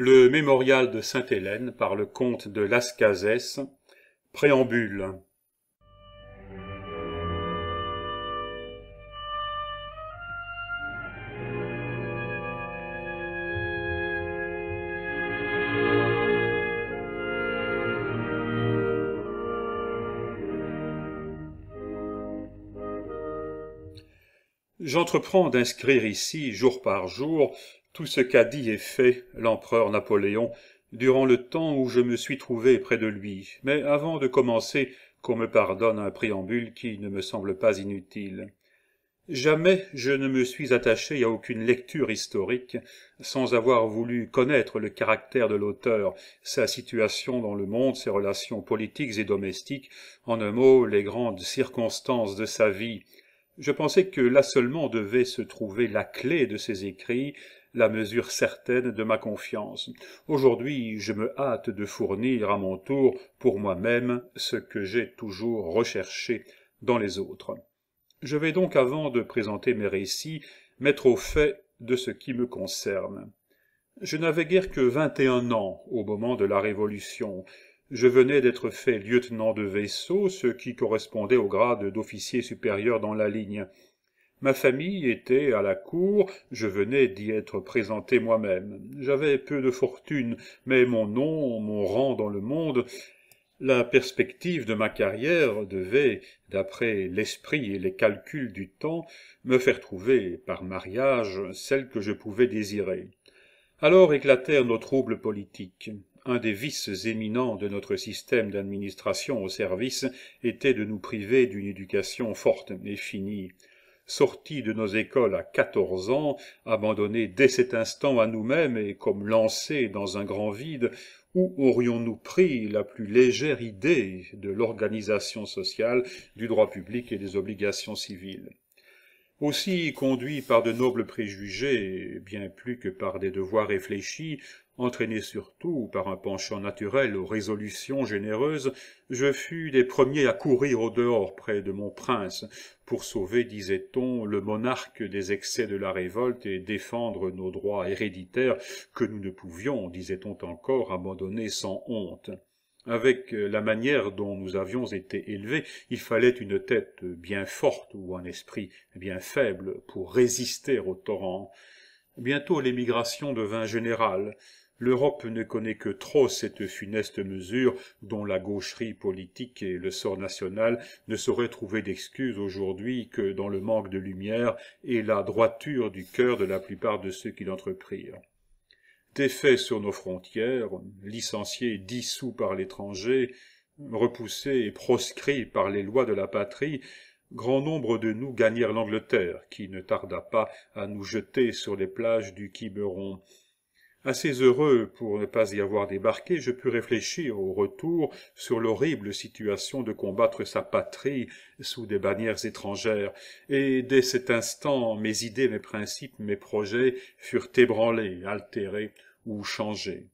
le mémorial de Sainte-Hélène par le comte de Lascazes, préambule. J'entreprends d'inscrire ici, jour par jour, tout ce qu'a dit et fait l'empereur Napoléon durant le temps où je me suis trouvé près de lui, mais avant de commencer, qu'on me pardonne un préambule qui ne me semble pas inutile. Jamais je ne me suis attaché à aucune lecture historique sans avoir voulu connaître le caractère de l'auteur, sa situation dans le monde, ses relations politiques et domestiques, en un mot, les grandes circonstances de sa vie. Je pensais que là seulement devait se trouver la clé de ses écrits, la mesure certaine de ma confiance. Aujourd'hui, je me hâte de fournir à mon tour pour moi-même ce que j'ai toujours recherché dans les autres. Je vais donc, avant de présenter mes récits, mettre au fait de ce qui me concerne. Je n'avais guère que vingt-et-un ans au moment de la Révolution. Je venais d'être fait lieutenant de vaisseau, ce qui correspondait au grade d'officier supérieur dans la ligne ma famille était à la cour je venais d'y être présenté moi-même j'avais peu de fortune mais mon nom mon rang dans le monde la perspective de ma carrière devait d'après l'esprit et les calculs du temps me faire trouver par mariage celle que je pouvais désirer alors éclatèrent nos troubles politiques un des vices éminents de notre système d'administration au service était de nous priver d'une éducation forte et finie sortis de nos écoles à quatorze ans abandonnés dès cet instant à nous-mêmes et comme lancés dans un grand vide où aurions-nous pris la plus légère idée de l'organisation sociale du droit public et des obligations civiles aussi conduits par de nobles préjugés bien plus que par des devoirs réfléchis Entraîné surtout par un penchant naturel aux résolutions généreuses, je fus des premiers à courir au dehors près de mon prince, pour sauver, disait-on, le monarque des excès de la révolte et défendre nos droits héréditaires que nous ne pouvions, disait-on encore, abandonner sans honte. Avec la manière dont nous avions été élevés, il fallait une tête bien forte ou un esprit bien faible pour résister au torrent. Bientôt l'émigration devint générale. L'Europe ne connaît que trop cette funeste mesure dont la gaucherie politique et le sort national ne sauraient trouver d'excuse aujourd'hui que dans le manque de lumière et la droiture du cœur de la plupart de ceux qui l'entreprirent défaits sur nos frontières, licenciés, dissous par l'étranger, repoussés et proscrits par les lois de la patrie, grand nombre de nous gagnèrent l'Angleterre, qui ne tarda pas à nous jeter sur les plages du Quiberon, Assez heureux pour ne pas y avoir débarqué, je pus réfléchir au retour sur l'horrible situation de combattre sa patrie sous des bannières étrangères, et dès cet instant mes idées, mes principes, mes projets furent ébranlés, altérés ou changés.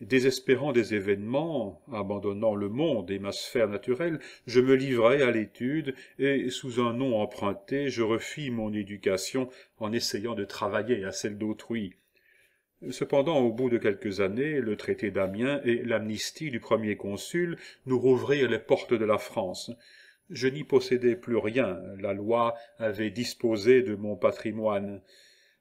Désespérant des événements, abandonnant le monde et ma sphère naturelle, je me livrai à l'étude et, sous un nom emprunté, je refis mon éducation en essayant de travailler à celle d'autrui, Cependant, au bout de quelques années, le traité d'Amiens et l'amnistie du premier consul nous rouvrirent les portes de la France. Je n'y possédais plus rien, la loi avait disposé de mon patrimoine.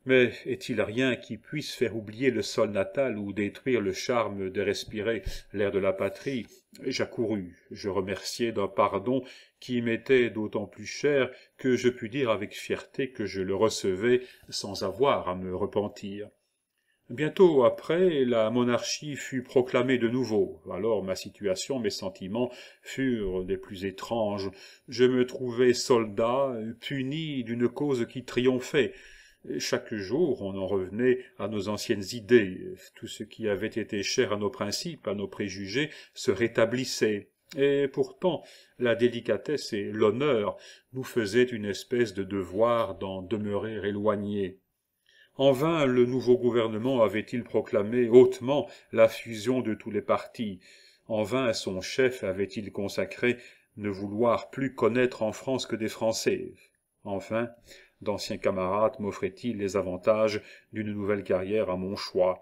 Mais est-il rien qui puisse faire oublier le sol natal ou détruire le charme de respirer l'air de la patrie J'accourus, je remerciai d'un pardon qui m'était d'autant plus cher que je pus dire avec fierté que je le recevais sans avoir à me repentir bientôt après la monarchie fut proclamée de nouveau alors ma situation mes sentiments furent des plus étranges je me trouvais soldat puni d'une cause qui triomphait chaque jour on en revenait à nos anciennes idées tout ce qui avait été cher à nos principes à nos préjugés se rétablissait et pourtant la délicatesse et l'honneur nous faisaient une espèce de devoir d'en demeurer éloignés en vain le nouveau gouvernement avait-il proclamé hautement la fusion de tous les partis, en vain son chef avait-il consacré ne vouloir plus connaître en France que des Français. Enfin, d'anciens camarades m'offraient-ils les avantages d'une nouvelle carrière à mon choix,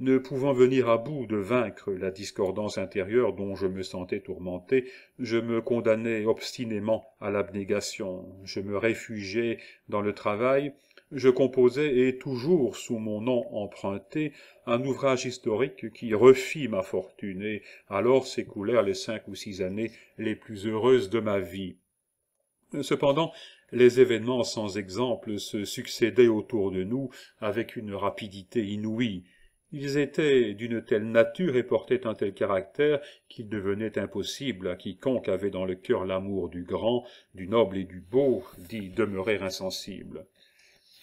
ne pouvant venir à bout de vaincre la discordance intérieure dont je me sentais tourmenté, je me condamnais obstinément à l'abnégation, je me réfugiais dans le travail, je composais et toujours sous mon nom emprunté un ouvrage historique qui refit ma fortune, et alors s'écoulèrent les cinq ou six années les plus heureuses de ma vie. Cependant, les événements sans exemple se succédaient autour de nous avec une rapidité inouïe. Ils étaient d'une telle nature et portaient un tel caractère qu'il devenait impossible à quiconque avait dans le cœur l'amour du grand, du noble et du beau d'y demeurer insensible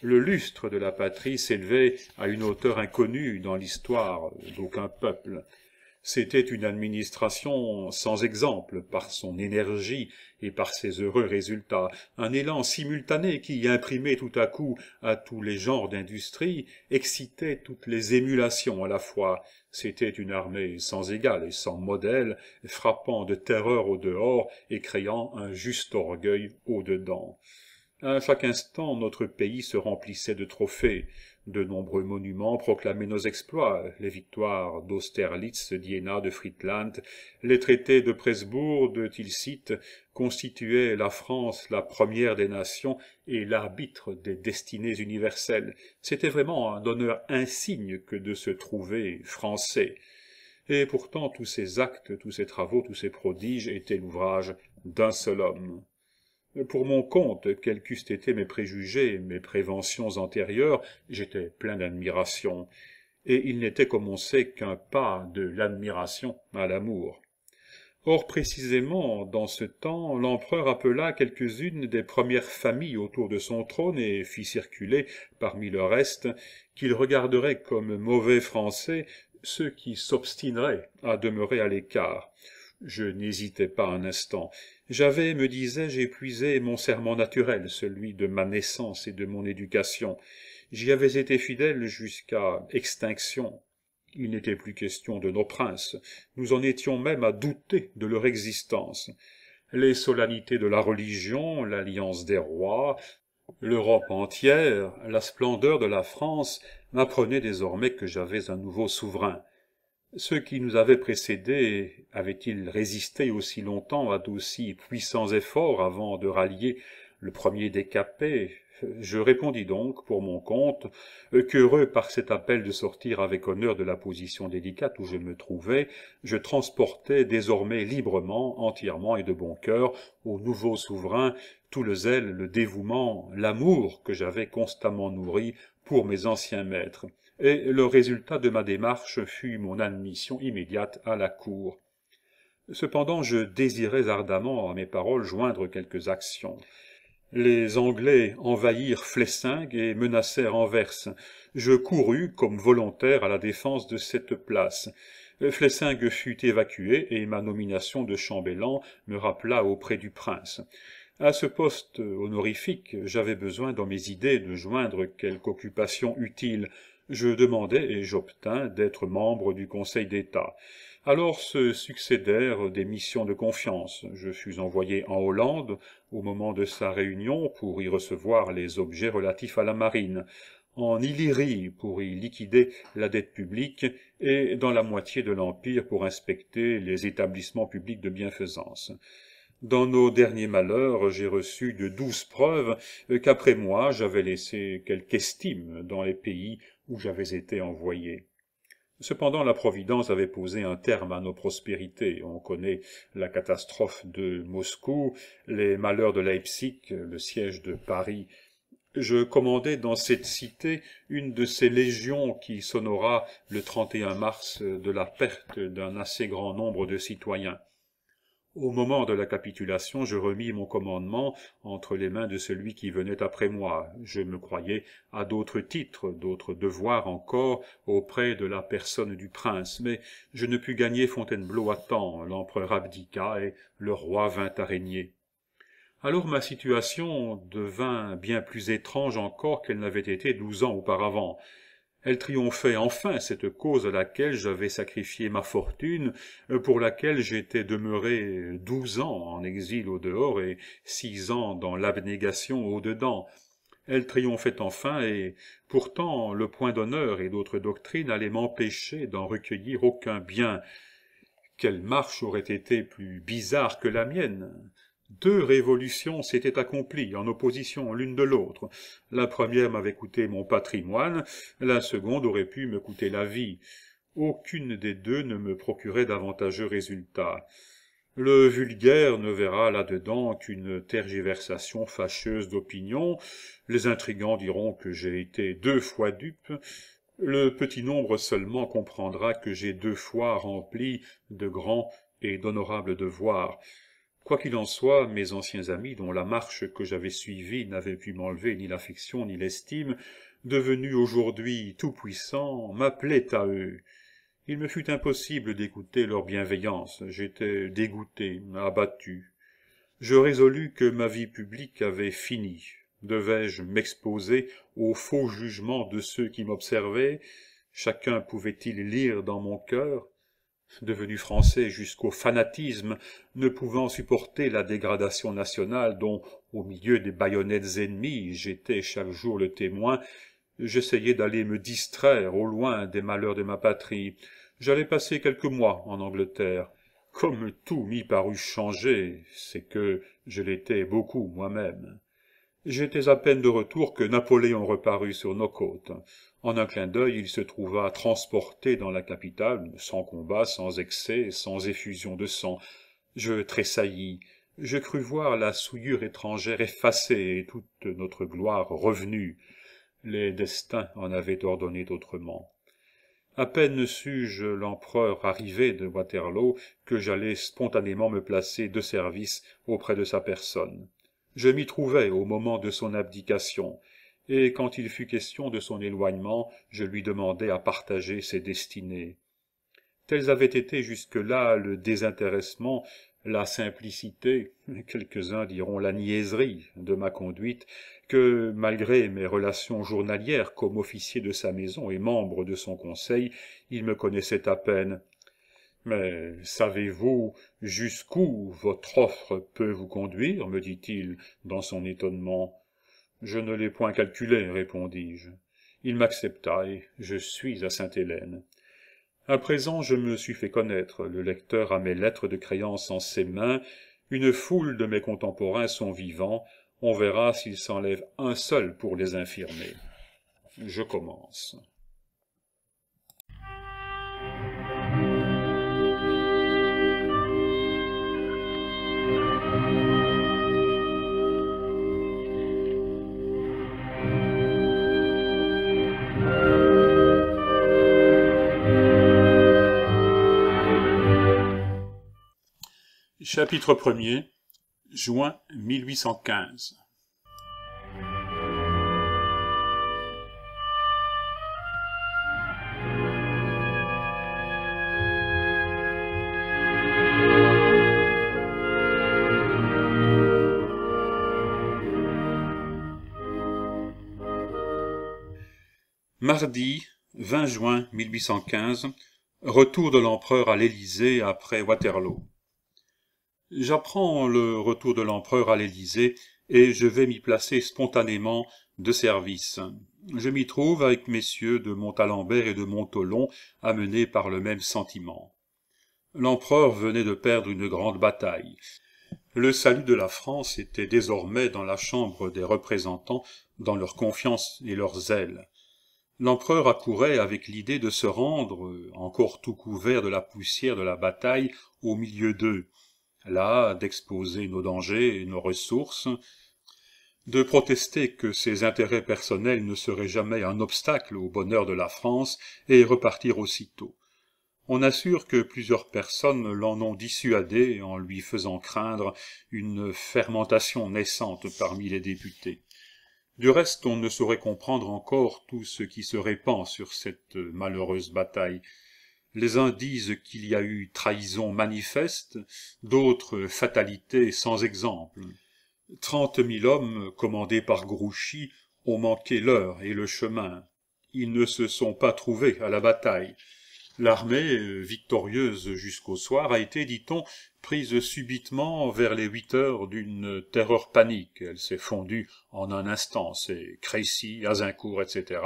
le lustre de la patrie s'élevait à une hauteur inconnue dans l'histoire d'aucun peuple. C'était une administration sans exemple par son énergie et par ses heureux résultats, un élan simultané qui, imprimé tout à coup à tous les genres d'industrie, excitait toutes les émulations à la fois. C'était une armée sans égale et sans modèle, frappant de terreur au dehors et créant un juste orgueil au dedans. À chaque instant, notre pays se remplissait de trophées. De nombreux monuments proclamaient nos exploits, les victoires d'Austerlitz, d'Iéna, de Friedland, les traités de Presbourg, de Tilsit, constituaient la France la première des nations et l'arbitre des destinées universelles. C'était vraiment un honneur insigne que de se trouver français. Et pourtant tous ces actes, tous ces travaux, tous ces prodiges étaient l'ouvrage d'un seul homme. Pour mon compte, quels qu'eussent été mes préjugés, mes préventions antérieures, j'étais plein d'admiration, et il n'était, comme on sait, qu'un pas de l'admiration à l'amour. Or, précisément, dans ce temps, l'empereur appela quelques-unes des premières familles autour de son trône et fit circuler, parmi le reste, qu'il regarderait comme mauvais français ceux qui s'obstineraient à demeurer à l'écart je n'hésitai pas un instant j'avais me disais-je épuisé mon serment naturel celui de ma naissance et de mon éducation j'y avais été fidèle jusqu'à extinction il n'était plus question de nos princes nous en étions même à douter de leur existence les solennités de la religion l'alliance des rois l'europe entière la splendeur de la france m'apprenaient désormais que j'avais un nouveau souverain ceux qui nous avaient précédés avaient-ils résisté aussi longtemps à d'aussi puissants efforts avant de rallier le premier décapé Je répondis donc, pour mon compte, qu'heureux par cet appel de sortir avec honneur de la position délicate où je me trouvais, je transportais désormais librement, entièrement et de bon cœur, au nouveau souverain, tout le zèle, le dévouement, l'amour que j'avais constamment nourri pour mes anciens maîtres et le résultat de ma démarche fut mon admission immédiate à la cour. Cependant, je désirais ardemment à mes paroles joindre quelques actions. Les Anglais envahirent Flessingue et menacèrent Anvers. Je courus comme volontaire à la défense de cette place. Flessingue fut évacué et ma nomination de chambellan me rappela auprès du prince. À ce poste honorifique, j'avais besoin dans mes idées de joindre quelque occupation utile, je demandai et j'obtins d'être membre du Conseil d'État. Alors se succédèrent des missions de confiance. Je fus envoyé en Hollande au moment de sa réunion pour y recevoir les objets relatifs à la marine, en Illyrie pour y liquider la dette publique et dans la moitié de l'Empire pour inspecter les établissements publics de bienfaisance. Dans nos derniers malheurs, j'ai reçu de douces preuves qu'après moi j'avais laissé quelque estime dans les pays où j'avais été envoyé. Cependant, la Providence avait posé un terme à nos prospérités. On connaît la catastrophe de Moscou, les malheurs de Leipzig, le siège de Paris. Je commandais dans cette cité une de ces légions qui s'honora le 31 mars de la perte d'un assez grand nombre de citoyens. Au moment de la capitulation, je remis mon commandement entre les mains de celui qui venait après moi. Je me croyais à d'autres titres, d'autres devoirs encore auprès de la personne du prince, mais je ne pus gagner Fontainebleau à temps, l'empereur abdiqua et le roi vint à régner. Alors ma situation devint bien plus étrange encore qu'elle n'avait été douze ans auparavant elle triomphait enfin cette cause à laquelle j'avais sacrifié ma fortune, euh, pour laquelle j'étais demeuré douze ans en exil au dehors et six ans dans l'abnégation au dedans. Elle triomphait enfin, et pourtant le point d'honneur et d'autres doctrines allaient m'empêcher d'en recueillir aucun bien. Quelle marche aurait été plus bizarre que la mienne deux révolutions s'étaient accomplies en opposition l'une de l'autre. La première m'avait coûté mon patrimoine, la seconde aurait pu me coûter la vie. Aucune des deux ne me procurait d'avantageux résultats. Le vulgaire ne verra là-dedans qu'une tergiversation fâcheuse d'opinion, les intrigants diront que j'ai été deux fois dupe, le petit nombre seulement comprendra que j'ai deux fois rempli de grands et d'honorables devoirs. Quoi qu'il en soit, mes anciens amis, dont la marche que j'avais suivie n'avait pu m'enlever ni l'affection ni l'estime, devenus aujourd'hui tout-puissants, m'appelaient à eux. Il me fut impossible d'écouter leur bienveillance, j'étais dégoûté, abattu. Je résolus que ma vie publique avait fini. Devais-je m'exposer aux faux jugements de ceux qui m'observaient Chacun pouvait-il lire dans mon cœur devenu français jusqu'au fanatisme, ne pouvant supporter la dégradation nationale dont, au milieu des baïonnettes ennemies, j'étais chaque jour le témoin, j'essayais d'aller me distraire au loin des malheurs de ma patrie. J'allais passer quelques mois en Angleterre. Comme tout m'y parut changé, c'est que je l'étais beaucoup moi-même. J'étais à peine de retour que Napoléon reparut sur nos côtes en un clin d'œil il se trouva transporté dans la capitale sans combat sans excès sans effusion de sang je tressaillis je crus voir la souillure étrangère effacée et toute notre gloire revenue les destins en avaient ordonné autrement à peine sus-je l'empereur arrivé de waterloo que j'allais spontanément me placer de service auprès de sa personne je m'y trouvai au moment de son abdication et quand il fut question de son éloignement, je lui demandai à partager ses destinées. Tels avaient été jusque-là le désintéressement, la simplicité, quelques-uns diront la niaiserie de ma conduite, que, malgré mes relations journalières comme officier de sa maison et membre de son conseil, il me connaissait à peine. Mais savez-vous jusqu'où votre offre peut vous conduire me dit-il dans son étonnement. Je ne l'ai point calculé, répondis-je. Il m'accepta, et je suis à Sainte-Hélène. À présent, je me suis fait connaître. Le lecteur a mes lettres de créance en ses mains. Une foule de mes contemporains sont vivants. On verra s'il s'enlève un seul pour les infirmer. Je commence. Chapitre 1er, juin 1815. Mardi 20 juin 1815, retour de l'empereur à l'Élysée après Waterloo. J'apprends le retour de l'empereur à l'Élysée et je vais m'y placer spontanément de service. Je m'y trouve avec messieurs de Montalembert et de Montolon, amenés par le même sentiment. L'empereur venait de perdre une grande bataille. Le salut de la France était désormais dans la chambre des représentants, dans leur confiance et leur zèle. L'empereur accourait avec l'idée de se rendre, encore tout couvert de la poussière de la bataille, au milieu d'eux là d'exposer nos dangers et nos ressources, de protester que ses intérêts personnels ne seraient jamais un obstacle au bonheur de la France et repartir aussitôt. On assure que plusieurs personnes l'en ont dissuadé en lui faisant craindre une fermentation naissante parmi les députés. Du reste, on ne saurait comprendre encore tout ce qui se répand sur cette malheureuse bataille, les uns disent qu'il y a eu trahison manifeste, d'autres fatalité sans exemple. Trente mille hommes, commandés par Grouchy, ont manqué l'heure et le chemin. Ils ne se sont pas trouvés à la bataille. L'armée, victorieuse jusqu'au soir, a été, dit-on, prise subitement vers les huit heures d'une terreur panique. Elle s'est fondue en un instant. C'est Crécy, Azincourt, etc.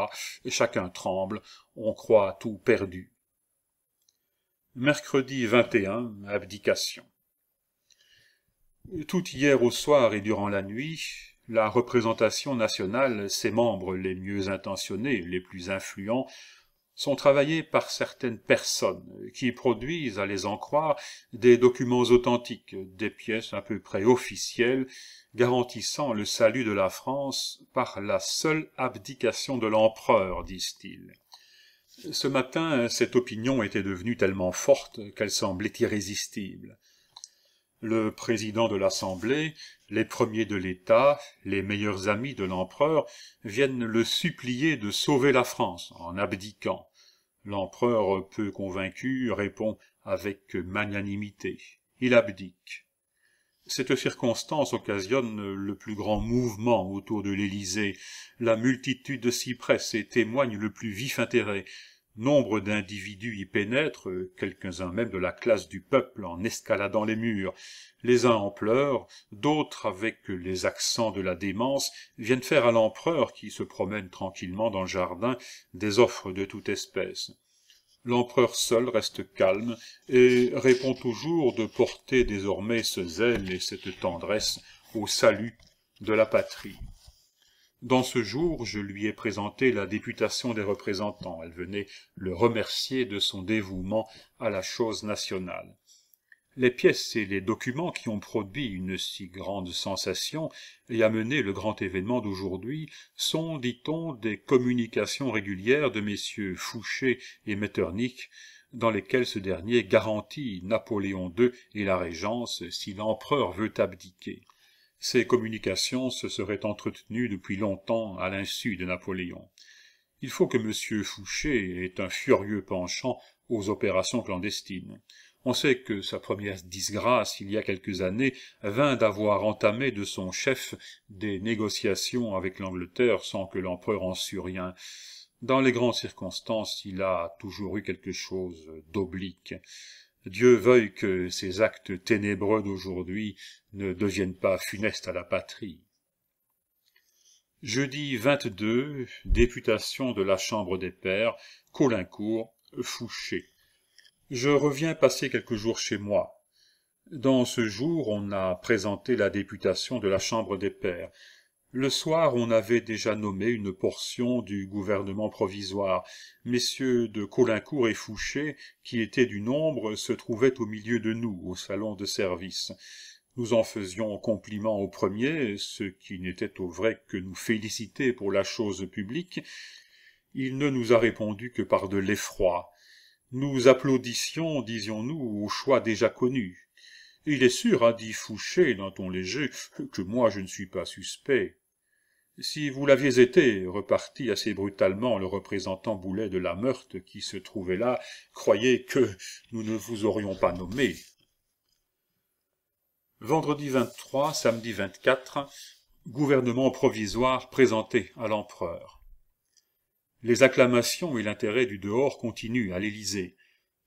Chacun tremble. On croit tout perdu. Mercredi 21, abdication. Tout hier au soir et durant la nuit, la représentation nationale, ses membres les mieux intentionnés, les plus influents, sont travaillés par certaines personnes qui produisent, à les en croire, des documents authentiques, des pièces à peu près officielles, garantissant le salut de la France par la seule abdication de l'empereur, disent-ils. Ce matin, cette opinion était devenue tellement forte qu'elle semblait irrésistible. Le président de l'Assemblée, les premiers de l'État, les meilleurs amis de l'empereur viennent le supplier de sauver la France en abdiquant. L'empereur, peu convaincu, répond avec magnanimité. Il abdique. Cette circonstance occasionne le plus grand mouvement autour de l'Élysée. La multitude s'y presse et témoigne le plus vif intérêt. Nombre d'individus y pénètrent, quelques-uns même de la classe du peuple en escaladant les murs. Les uns en pleurs, d'autres, avec les accents de la démence, viennent faire à l'empereur, qui se promène tranquillement dans le jardin, des offres de toute espèce l'empereur seul reste calme et répond toujours de porter désormais ce zèle et cette tendresse au salut de la patrie. Dans ce jour, je lui ai présenté la députation des représentants. Elle venait le remercier de son dévouement à la chose nationale les pièces et les documents qui ont produit une si grande sensation et amené le grand événement d'aujourd'hui sont, dit-on, des communications régulières de messieurs Fouché et Metternich, dans lesquelles ce dernier garantit Napoléon II et la Régence si l'empereur veut abdiquer. Ces communications se seraient entretenues depuis longtemps à l'insu de Napoléon. Il faut que M. Fouché ait un furieux penchant aux opérations clandestines. On sait que sa première disgrâce, il y a quelques années, vint d'avoir entamé de son chef des négociations avec l'Angleterre sans que l'empereur en sût rien. Dans les grandes circonstances, il a toujours eu quelque chose d'oblique. Dieu veuille que ces actes ténébreux d'aujourd'hui ne deviennent pas funestes à la patrie. Jeudi 22, députation de la Chambre des Pairs, Colincourt, Fouché. Je reviens passer quelques jours chez moi. Dans ce jour, on a présenté la députation de la Chambre des Pairs. Le soir, on avait déjà nommé une portion du gouvernement provisoire. Messieurs de Caulaincourt et Fouché, qui étaient du nombre, se trouvaient au milieu de nous, au salon de service. Nous en faisions compliment au premier, ce qui n'était au vrai que nous féliciter pour la chose publique. Il ne nous a répondu que par de l'effroi nous applaudissions disions-nous au choix déjà connu il est sûr a hein, dit fouché d'un ton léger que moi je ne suis pas suspect si vous l'aviez été repartit assez brutalement le représentant boulet de la meurthe qui se trouvait là croyez que nous ne vous aurions pas nommé vendredi samedi gouvernement provisoire présenté à l'empereur les acclamations et l'intérêt du dehors continuent à l'Élysée.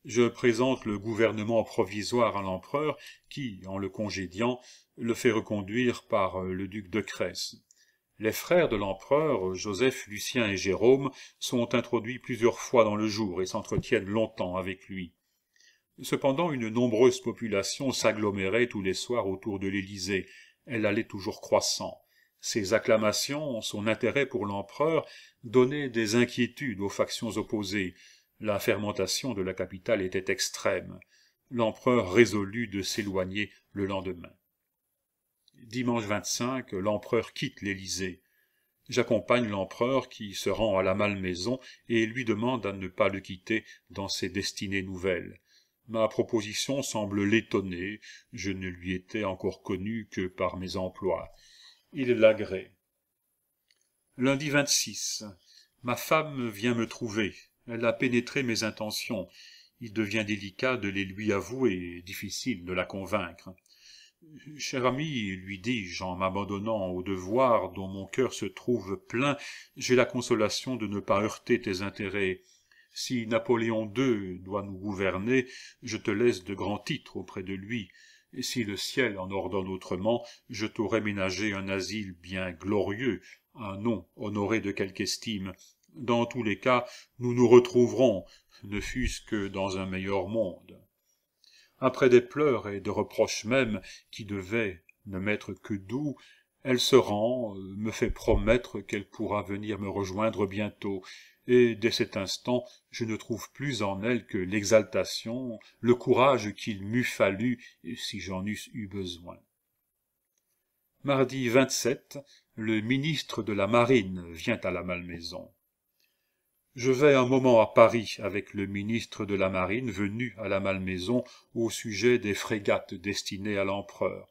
Je présente le gouvernement provisoire à l'empereur, qui, en le congédiant, le fait reconduire par euh, le duc de Crès. Les frères de l'empereur, Joseph, Lucien et Jérôme, sont introduits plusieurs fois dans le jour et s'entretiennent longtemps avec lui. Cependant, une nombreuse population s'agglomérait tous les soirs autour de l'Élysée. Elle allait toujours croissant. Ses acclamations, son intérêt pour l'empereur donnaient des inquiétudes aux factions opposées. La fermentation de la capitale était extrême. L'empereur résolut de s'éloigner le lendemain. Dimanche 25, l'empereur quitte l'Élysée. J'accompagne l'empereur qui se rend à la Malmaison et lui demande à ne pas le quitter dans ses destinées nouvelles. Ma proposition semble l'étonner, je ne lui étais encore connu que par mes emplois il l'agrée. Lundi 26. Ma femme vient me trouver. Elle a pénétré mes intentions. Il devient délicat de les lui avouer et difficile de la convaincre. Cher ami, lui dis-je en m'abandonnant au devoir dont mon cœur se trouve plein, j'ai la consolation de ne pas heurter tes intérêts. Si Napoléon II doit nous gouverner, je te laisse de grands titres auprès de lui si le ciel en ordonne autrement, je t'aurais ménagé un asile bien glorieux, un nom honoré de quelque estime. Dans tous les cas, nous nous retrouverons, ne fût-ce que dans un meilleur monde. Après des pleurs et des reproches même, qui devaient ne m'être que doux, elle se rend, me fait promettre qu'elle pourra venir me rejoindre bientôt, et dès cet instant je ne trouve plus en elle que l'exaltation le courage qu'il m'eût fallu si j'en eusse eu besoin mardi le ministre de la marine vient à la malmaison je vais un moment à paris avec le ministre de la marine venu à la malmaison au sujet des frégates destinées à l'empereur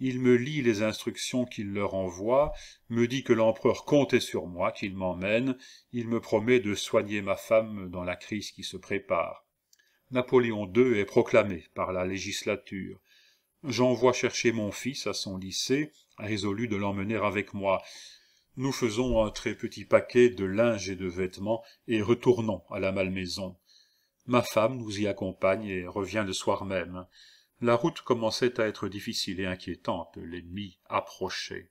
il me lit les instructions qu'il leur envoie, me dit que l'empereur comptait sur moi, qu'il m'emmène, il me promet de soigner ma femme dans la crise qui se prépare. Napoléon II est proclamé par la législature. J'envoie chercher mon fils à son lycée, résolu de l'emmener avec moi. Nous faisons un très petit paquet de linge et de vêtements et retournons à la Malmaison. Ma femme nous y accompagne et revient le soir même. La route commençait à être difficile et inquiétante, l'ennemi approchait.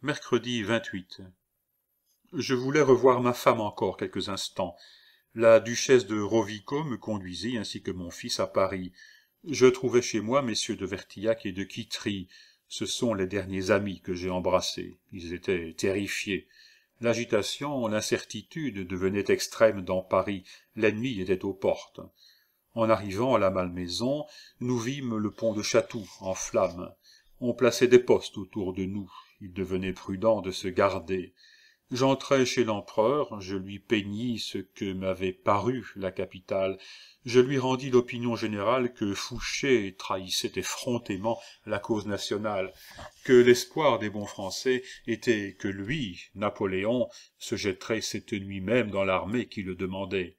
Mercredi 28. Je voulais revoir ma femme encore quelques instants. La duchesse de Rovico me conduisit ainsi que mon fils à Paris. Je trouvais chez moi messieurs de Vertillac et de Quitry. Ce sont les derniers amis que j'ai embrassés. Ils étaient terrifiés. L'agitation, l'incertitude devenaient extrêmes dans Paris. L'ennemi était aux portes. En arrivant à la Malmaison, nous vîmes le pont de Chatou en flammes. On plaçait des postes autour de nous. Il devenait prudent de se garder. J'entrai chez l'empereur, je lui peignis ce que m'avait paru la capitale, je lui rendis l'opinion générale que Fouché trahissait effrontément la cause nationale, que l'espoir des bons Français était que lui, Napoléon, se jetterait cette nuit même dans l'armée qui le demandait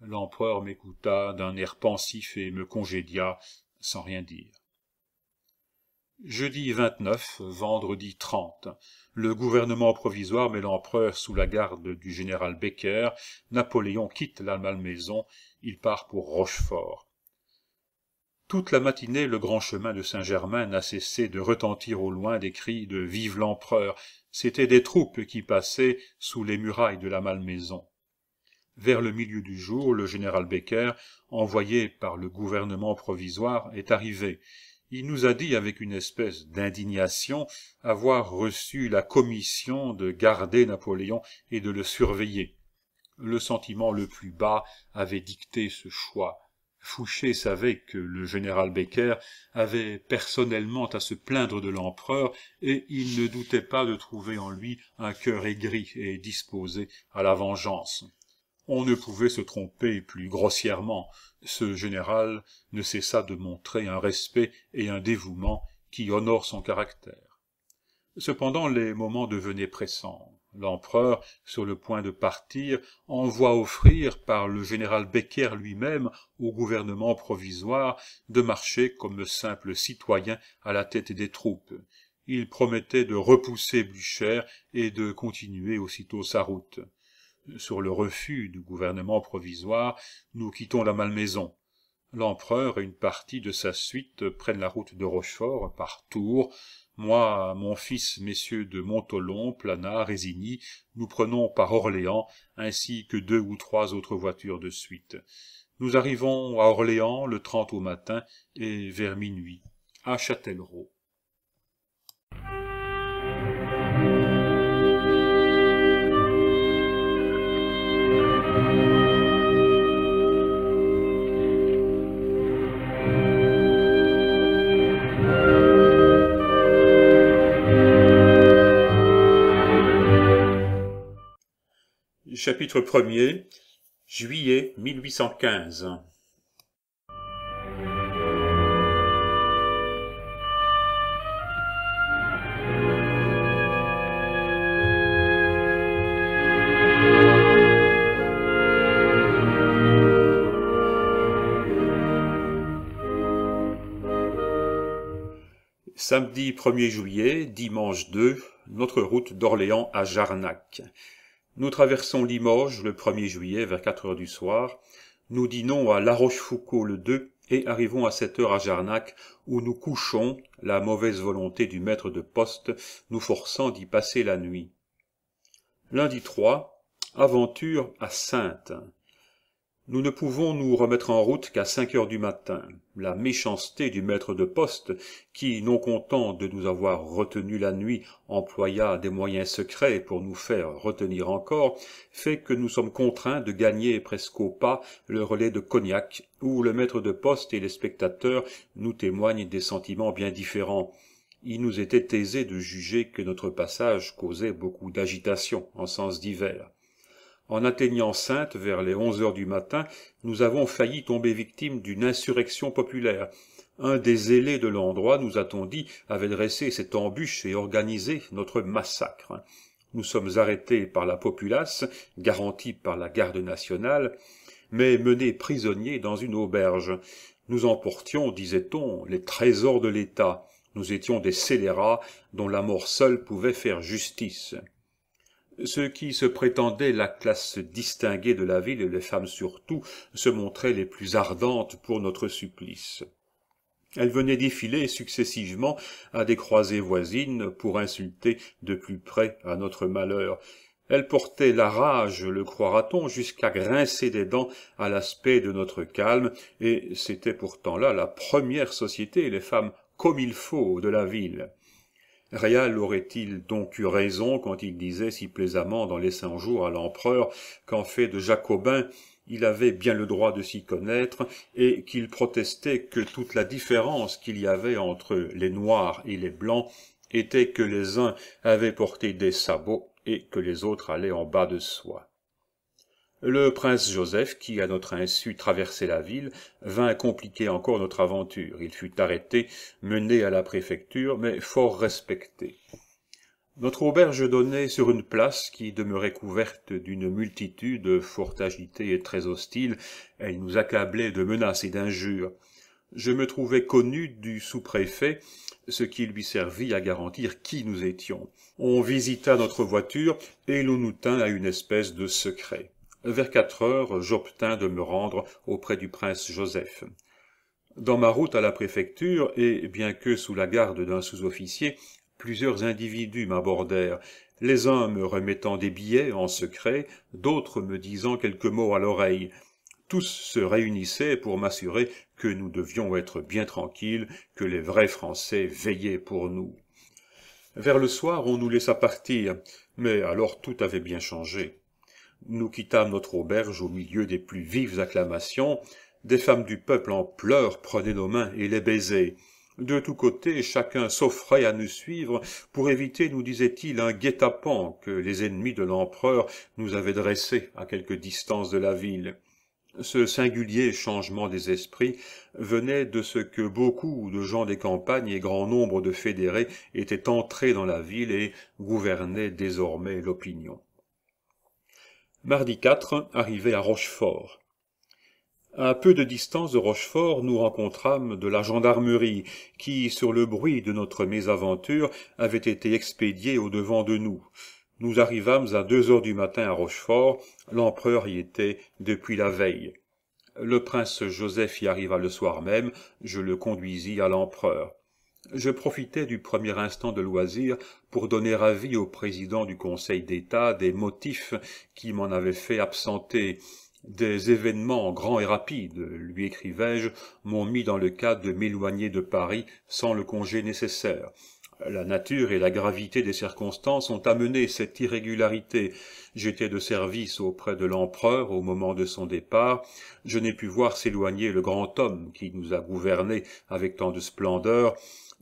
l'empereur m'écouta d'un air pensif et me congédia sans rien dire. Jeudi 29, vendredi 30, le gouvernement provisoire met l'empereur sous la garde du général Becker. Napoléon quitte la Malmaison, il part pour Rochefort. Toute la matinée, le grand chemin de Saint-Germain n'a cessé de retentir au loin des cris de « Vive l'empereur !» C'étaient des troupes qui passaient sous les murailles de la Malmaison. Vers le milieu du jour, le général Becker, envoyé par le gouvernement provisoire, est arrivé. Il nous a dit avec une espèce d'indignation avoir reçu la commission de garder Napoléon et de le surveiller. Le sentiment le plus bas avait dicté ce choix. Fouché savait que le général Becker avait personnellement à se plaindre de l'empereur, et il ne doutait pas de trouver en lui un cœur aigri et disposé à la vengeance on ne pouvait se tromper plus grossièrement. Ce général ne cessa de montrer un respect et un dévouement qui honorent son caractère. Cependant les moments devenaient pressants. L'empereur, sur le point de partir, envoie offrir par le général Becker lui-même au gouvernement provisoire de marcher comme simple citoyen à la tête des troupes. Il promettait de repousser Blücher et de continuer aussitôt sa route sur le refus du gouvernement provisoire, nous quittons la Malmaison. L'empereur et une partie de sa suite prennent la route de Rochefort par Tours. Moi, mon fils, messieurs de Montolon, Plana, Résigny, nous prenons par Orléans, ainsi que deux ou trois autres voitures de suite. Nous arrivons à Orléans le 30 au matin et vers minuit, à Châtellerault. Chapitre 1er, juillet 1815. Samedi 1er juillet, dimanche 2, notre route d'Orléans à Jarnac. Nous traversons Limoges le 1er juillet vers 4 heures du soir. Nous dînons à La Rochefoucauld le 2 et arrivons à 7 heures à Jarnac où nous couchons, la mauvaise volonté du maître de poste nous forçant d'y passer la nuit. Lundi 3, aventure à Sainte nous ne pouvons nous remettre en route qu'à cinq heures du matin la méchanceté du maître de poste qui non content de nous avoir retenus la nuit employa des moyens secrets pour nous faire retenir encore fait que nous sommes contraints de gagner presque au pas le relais de cognac où le maître de poste et les spectateurs nous témoignent des sentiments bien différents il nous était aisé de juger que notre passage causait beaucoup d'agitation en sens divers en atteignant Sainte vers les onze heures du matin, nous avons failli tomber victime d'une insurrection populaire. Un des zélés de l'endroit, nous a-t-on dit, avait dressé cette embûche et organisé notre massacre. Nous sommes arrêtés par la populace, garantis par la garde nationale, mais menés prisonniers dans une auberge. Nous emportions, disait-on, les trésors de l'État. Nous étions des scélérats dont la mort seule pouvait faire justice ceux qui se prétendaient la classe distinguée de la ville, les femmes surtout, se montraient les plus ardentes pour notre supplice. Elles venaient défiler successivement à des croisées voisines pour insulter de plus près à notre malheur. Elles portaient la rage, le croira-t-on, jusqu'à grincer des dents à l'aspect de notre calme, et c'était pourtant là la première société, les femmes comme il faut, de la ville. Réal aurait-il donc eu raison quand il disait si plaisamment dans les cinq jours à l'empereur qu'en fait de Jacobin il avait bien le droit de s'y connaître et qu'il protestait que toute la différence qu'il y avait entre les noirs et les blancs était que les uns avaient porté des sabots et que les autres allaient en bas de soie le prince Joseph, qui à notre insu traversait la ville, vint compliquer encore notre aventure. Il fut arrêté, mené à la préfecture, mais fort respecté. Notre auberge donnait sur une place qui demeurait couverte d'une multitude fort agitée et très hostile. Elle nous accablait de menaces et d'injures. Je me trouvais connu du sous-préfet, ce qui lui servit à garantir qui nous étions. On visita notre voiture et l'on nous tint à une espèce de secret. Vers quatre heures, j'obtins de me rendre auprès du prince Joseph. Dans ma route à la préfecture, et bien que sous la garde d'un sous-officier, plusieurs individus m'abordèrent, les uns me remettant des billets en secret, d'autres me disant quelques mots à l'oreille. Tous se réunissaient pour m'assurer que nous devions être bien tranquilles, que les vrais Français veillaient pour nous. Vers le soir, on nous laissa partir, mais alors tout avait bien changé nous quittâmes notre auberge au milieu des plus vives acclamations des femmes du peuple en pleurs prenaient nos mains et les baisaient de tous côtés chacun s'offrait à nous suivre pour éviter nous disait-il un guet-apens que les ennemis de l'empereur nous avaient dressé à quelque distance de la ville ce singulier changement des esprits venait de ce que beaucoup de gens des campagnes et grand nombre de fédérés étaient entrés dans la ville et gouvernaient désormais l'opinion Mardi 4, arrivé à Rochefort. À peu de distance de Rochefort, nous rencontrâmes de la gendarmerie, qui, sur le bruit de notre mésaventure, avait été expédiée au-devant de nous. Nous arrivâmes à deux heures du matin à Rochefort, l'empereur y était depuis la veille. Le prince Joseph y arriva le soir même, je le conduisis à l'empereur. Je profitai du premier instant de loisir pour donner avis au président du Conseil d'État des motifs qui m'en avaient fait absenter. Des événements grands et rapides, lui écrivais-je, m'ont mis dans le cas de m'éloigner de Paris sans le congé nécessaire. La nature et la gravité des circonstances ont amené cette irrégularité. J'étais de service auprès de l'empereur au moment de son départ. Je n'ai pu voir s'éloigner le grand homme qui nous a gouvernés avec tant de splendeur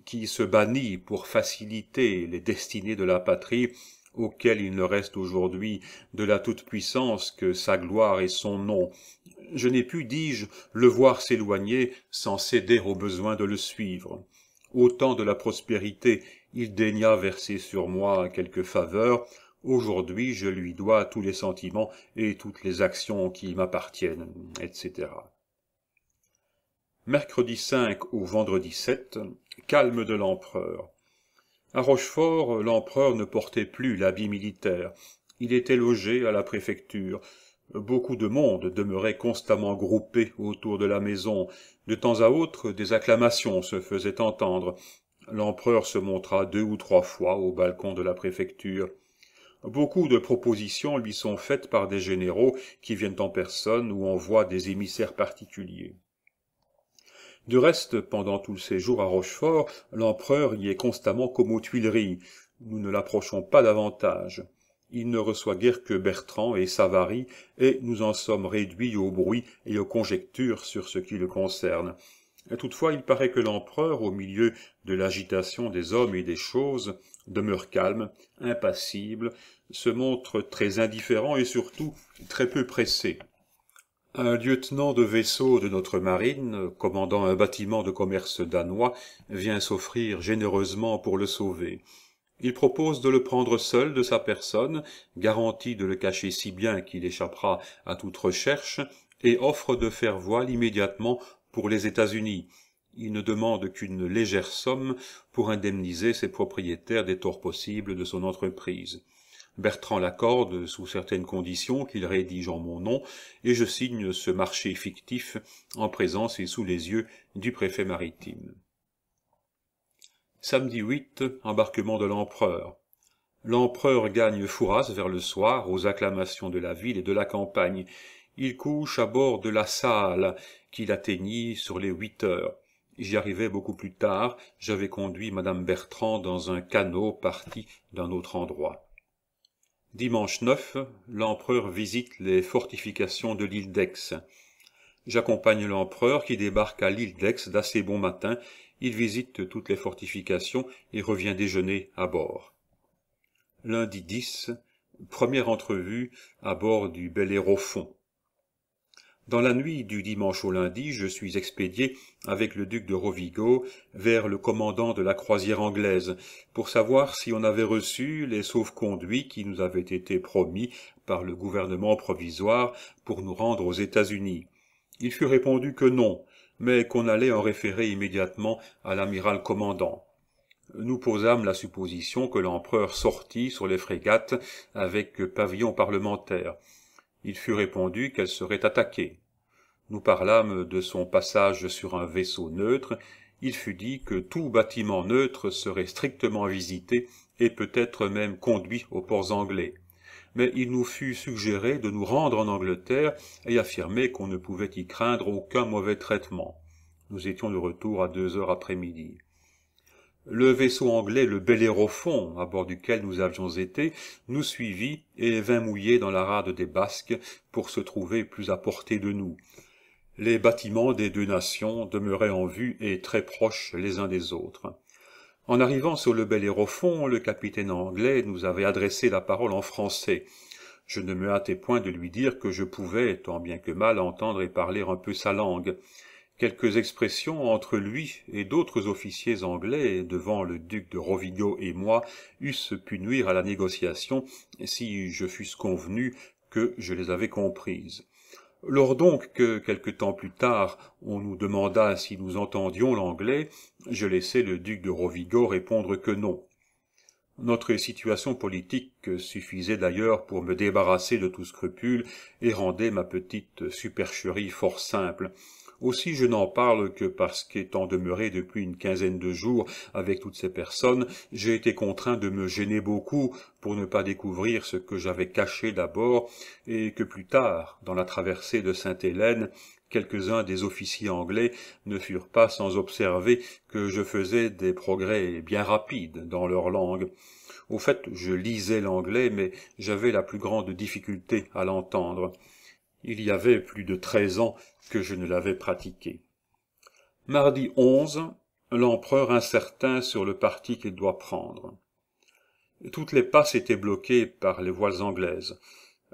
qui se bannit pour faciliter les destinées de la patrie auxquelles il ne reste aujourd'hui de la toute-puissance que sa gloire et son nom. Je n'ai pu, dis-je, le voir s'éloigner sans céder au besoin de le suivre. Au temps de la prospérité, il daigna verser sur moi quelques faveurs. Aujourd'hui, je lui dois tous les sentiments et toutes les actions qui m'appartiennent, etc mercredi 5 au vendredi 7, calme de l'empereur. À Rochefort, l'empereur ne portait plus l'habit militaire. Il était logé à la préfecture. Beaucoup de monde demeurait constamment groupé autour de la maison. De temps à autre, des acclamations se faisaient entendre. L'empereur se montra deux ou trois fois au balcon de la préfecture. Beaucoup de propositions lui sont faites par des généraux qui viennent en personne ou envoient des émissaires particuliers. Du reste, pendant tout le séjour à Rochefort, l'empereur y est constamment comme aux Tuileries. Nous ne l'approchons pas davantage. Il ne reçoit guère que Bertrand et Savary, et nous en sommes réduits au bruit et aux conjectures sur ce qui le concerne. toutefois, il paraît que l'empereur, au milieu de l'agitation des hommes et des choses, demeure calme, impassible, se montre très indifférent et surtout très peu pressé un lieutenant de vaisseau de notre marine, commandant un bâtiment de commerce danois, vient s'offrir généreusement pour le sauver. Il propose de le prendre seul de sa personne, garantit de le cacher si bien qu'il échappera à toute recherche, et offre de faire voile immédiatement pour les États-Unis. Il ne demande qu'une légère somme pour indemniser ses propriétaires des torts possibles de son entreprise. Bertrand l'accorde sous certaines conditions qu'il rédige en mon nom, et je signe ce marché fictif en présence et sous les yeux du préfet maritime. Samedi 8, embarquement de l'empereur. L'empereur gagne Fouras vers le soir, aux acclamations de la ville et de la campagne. Il couche à bord de la salle, qu'il atteignit sur les huit heures. J'y arrivais beaucoup plus tard, j'avais conduit madame Bertrand dans un canot parti d'un autre endroit. Dimanche 9, l'empereur visite les fortifications de l'île d'Aix. J'accompagne l'empereur qui débarque à l'île d'Aix d'assez bon matin. Il visite toutes les fortifications et revient déjeuner à bord. Lundi 10, première entrevue à bord du Bel dans la nuit du dimanche au lundi, je suis expédié avec le duc de Rovigo vers le commandant de la croisière anglaise pour savoir si on avait reçu les sauf-conduits qui nous avaient été promis par le gouvernement provisoire pour nous rendre aux États-Unis. Il fut répondu que non, mais qu'on allait en référer immédiatement à l'amiral commandant. Nous posâmes la supposition que l'empereur sortit sur les frégates avec pavillon parlementaire il fut répondu qu'elle serait attaquée. Nous parlâmes de son passage sur un vaisseau neutre, il fut dit que tout bâtiment neutre serait strictement visité et peut-être même conduit aux ports anglais. Mais il nous fut suggéré de nous rendre en Angleterre et affirmer qu'on ne pouvait y craindre aucun mauvais traitement. Nous étions de retour à deux heures après-midi. Le vaisseau anglais, le Bellérophon, à bord duquel nous avions été, nous suivit et vint mouiller dans la rade des Basques pour se trouver plus à portée de nous. Les bâtiments des deux nations demeuraient en vue et très proches les uns des autres. En arrivant sur le Bellérophon, le capitaine anglais nous avait adressé la parole en français. Je ne me hâtais point de lui dire que je pouvais, tant bien que mal, entendre et parler un peu sa langue quelques expressions entre lui et d'autres officiers anglais devant le duc de Rovigo et moi eussent pu nuire à la négociation si je fusse convenu que je les avais comprises. Lors donc que, quelque temps plus tard, on nous demanda si nous entendions l'anglais, je laissai le duc de Rovigo répondre que non. Notre situation politique suffisait d'ailleurs pour me débarrasser de tout scrupule et rendait ma petite supercherie fort simple. Aussi je n'en parle que parce qu'étant demeuré depuis une quinzaine de jours avec toutes ces personnes, j'ai été contraint de me gêner beaucoup pour ne pas découvrir ce que j'avais caché d'abord, et que plus tard, dans la traversée de Sainte-Hélène, quelques-uns des officiers anglais ne furent pas sans observer que je faisais des progrès bien rapides dans leur langue. Au fait, je lisais l'anglais, mais j'avais la plus grande difficulté à l'entendre. Il y avait plus de treize ans que je ne l'avais pratiqué. Mardi 11, l'empereur incertain sur le parti qu'il doit prendre. Toutes les passes étaient bloquées par les voiles anglaises.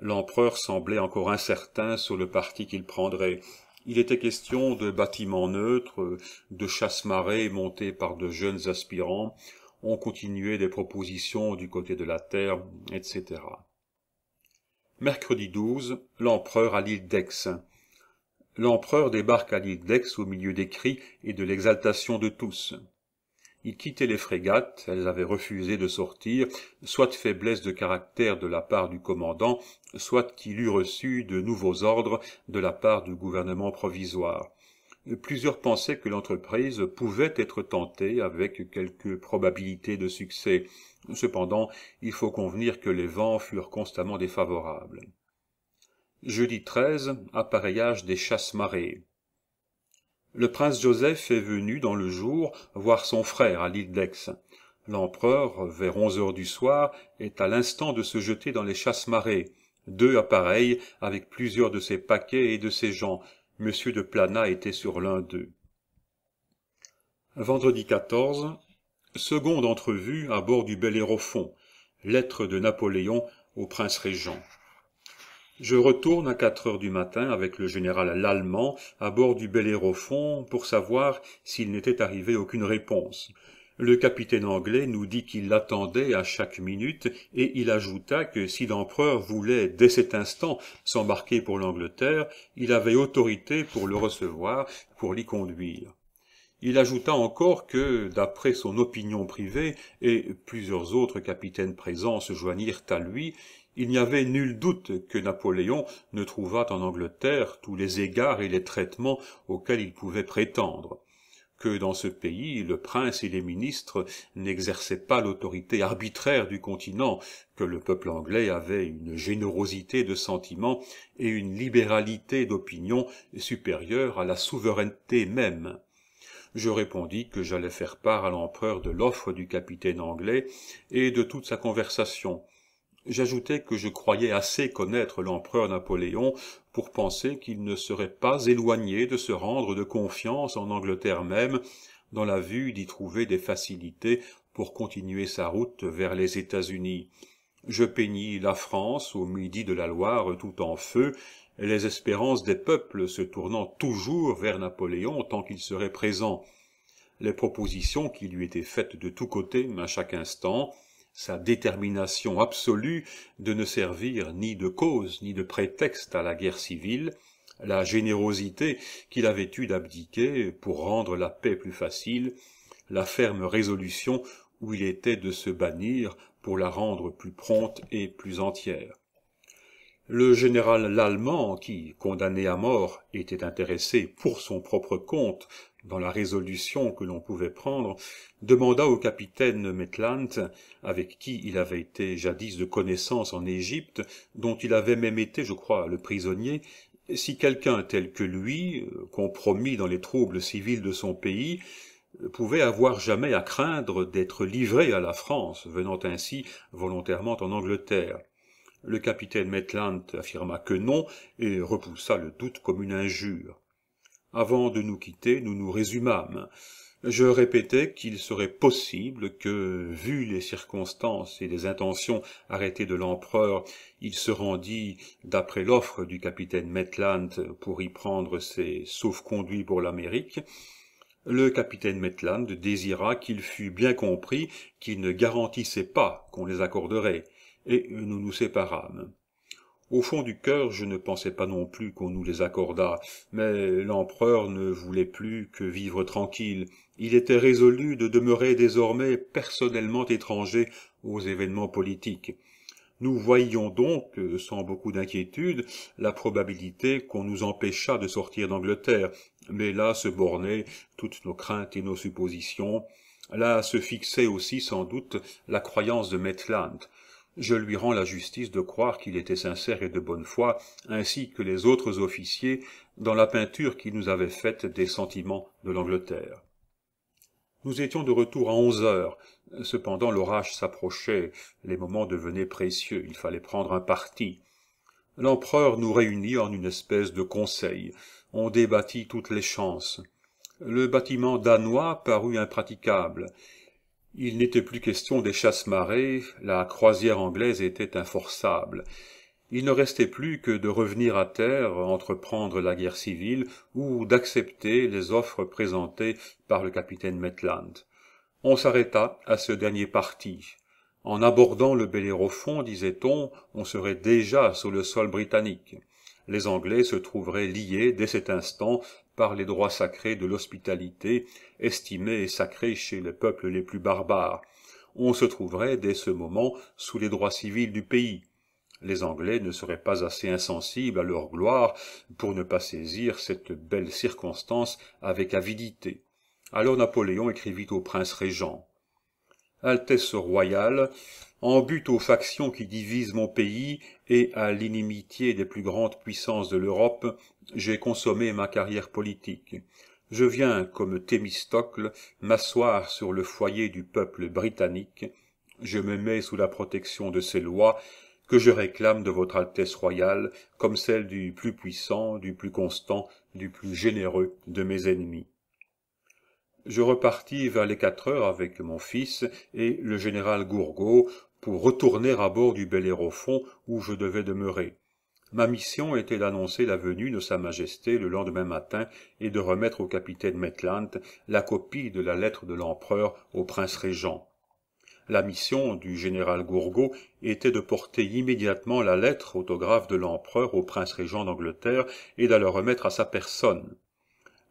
L'empereur semblait encore incertain sur le parti qu'il prendrait. Il était question de bâtiments neutres, de chasse-marée montée par de jeunes aspirants. On continuait des propositions du côté de la terre, etc. Mercredi 12, l'empereur à l'île d'Aix. L'empereur débarque à l'île d'Aix au milieu des cris et de l'exaltation de tous. Il quittait les frégates, elles avaient refusé de sortir, soit faiblesse de caractère de la part du commandant, soit qu'il eût reçu de nouveaux ordres de la part du gouvernement provisoire plusieurs pensaient que l'entreprise pouvait être tentée avec quelque probabilité de succès. Cependant, il faut convenir que les vents furent constamment défavorables. Jeudi 13, appareillage des chasses marées Le prince Joseph est venu dans le jour voir son frère à l'île d'Aix. L'empereur, vers onze heures du soir, est à l'instant de se jeter dans les chasses marées deux appareils avec plusieurs de ses paquets et de ses gens, m de planat était sur l'un d'eux vendredi seconde entrevue à bord du bellérophon lettre de napoléon au prince régent je retourne à quatre heures du matin avec le général lallemand à bord du bellérophon pour savoir s'il n'était arrivé aucune réponse le capitaine anglais nous dit qu'il l'attendait à chaque minute, et il ajouta que si l'empereur voulait dès cet instant s'embarquer pour l'Angleterre, il avait autorité pour le recevoir, pour l'y conduire. Il ajouta encore que, d'après son opinion privée, et plusieurs autres capitaines présents se joignirent à lui, il n'y avait nul doute que Napoléon ne trouvât en Angleterre tous les égards et les traitements auxquels il pouvait prétendre que dans ce pays le prince et les ministres n'exerçaient pas l'autorité arbitraire du continent, que le peuple anglais avait une générosité de sentiments et une libéralité d'opinion supérieure à la souveraineté même. Je répondis que j'allais faire part à l'empereur de l'offre du capitaine anglais et de toute sa conversation, J'ajoutais que je croyais assez connaître l'empereur Napoléon pour penser qu'il ne serait pas éloigné de se rendre de confiance en Angleterre même, dans la vue d'y trouver des facilités pour continuer sa route vers les États-Unis. Je peignis la France au midi de la Loire tout en feu, et les espérances des peuples se tournant toujours vers Napoléon tant qu'il serait présent. Les propositions qui lui étaient faites de tous côtés à chaque instant, sa détermination absolue de ne servir ni de cause ni de prétexte à la guerre civile, la générosité qu'il avait eue d'abdiquer pour rendre la paix plus facile, la ferme résolution où il était de se bannir pour la rendre plus prompte et plus entière. Le général l'Allemand, qui, condamné à mort, était intéressé pour son propre compte dans la résolution que l'on pouvait prendre, demanda au capitaine Maitland, avec qui il avait été jadis de connaissance en Égypte, dont il avait même été, je crois, le prisonnier, si quelqu'un tel que lui, compromis dans les troubles civils de son pays, pouvait avoir jamais à craindre d'être livré à la France, venant ainsi volontairement en Angleterre. Le capitaine Maitland affirma que non, et repoussa le doute comme une injure. Avant de nous quitter, nous nous résumâmes. Je répétai qu'il serait possible que, vu les circonstances et les intentions arrêtées de l'empereur, il se rendît, d'après l'offre du capitaine Maitland, pour y prendre ses sauf-conduits pour l'Amérique. Le capitaine Maitland désira qu'il fût bien compris qu'il ne garantissait pas qu'on les accorderait, et nous nous séparâmes au fond du cœur je ne pensais pas non plus qu'on nous les accordât mais l'empereur ne voulait plus que vivre tranquille il était résolu de demeurer désormais personnellement étranger aux événements politiques nous voyions donc sans beaucoup d'inquiétude la probabilité qu'on nous empêchât de sortir d'angleterre mais là se bornaient toutes nos craintes et nos suppositions là se fixait aussi sans doute la croyance de je lui rends la justice de croire qu'il était sincère et de bonne foi, ainsi que les autres officiers, dans la peinture qu'il nous avait faite des sentiments de l'Angleterre. Nous étions de retour à onze heures. Cependant, l'orage s'approchait, les moments devenaient précieux, il fallait prendre un parti. L'empereur nous réunit en une espèce de conseil. On débattit toutes les chances. Le bâtiment danois parut impraticable. Il n'était plus question des chasses marées la croisière anglaise était inforçable. Il ne restait plus que de revenir à terre, entreprendre la guerre civile, ou d'accepter les offres présentées par le capitaine Maitland. On s'arrêta à ce dernier parti. En abordant le Bellérophon, disait-on, on serait déjà sur le sol britannique. Les Anglais se trouveraient liés dès cet instant par les droits sacrés de l'hospitalité, estimés et sacrés chez les peuples les plus barbares. On se trouverait dès ce moment sous les droits civils du pays. Les Anglais ne seraient pas assez insensibles à leur gloire pour ne pas saisir cette belle circonstance avec avidité. Alors Napoléon écrivit au prince régent Altesse royale, en but aux factions qui divisent mon pays et à l'inimitié des plus grandes puissances de l'Europe, j'ai consommé ma carrière politique. Je viens, comme Thémistocle, m'asseoir sur le foyer du peuple britannique, je me mets sous la protection de ces lois que je réclame de votre Altesse royale comme celles du plus puissant, du plus constant, du plus généreux de mes ennemis. Je repartis vers les quatre heures avec mon fils et le général Gourgaud pour retourner à bord du Bellérophon où je devais demeurer ma mission était d'annoncer la venue de Sa Majesté le lendemain matin et de remettre au capitaine Maitland la copie de la lettre de l'empereur au prince régent. La mission du général Gourgaud était de porter immédiatement la lettre autographe de l'empereur au prince régent d'Angleterre et de la remettre à sa personne.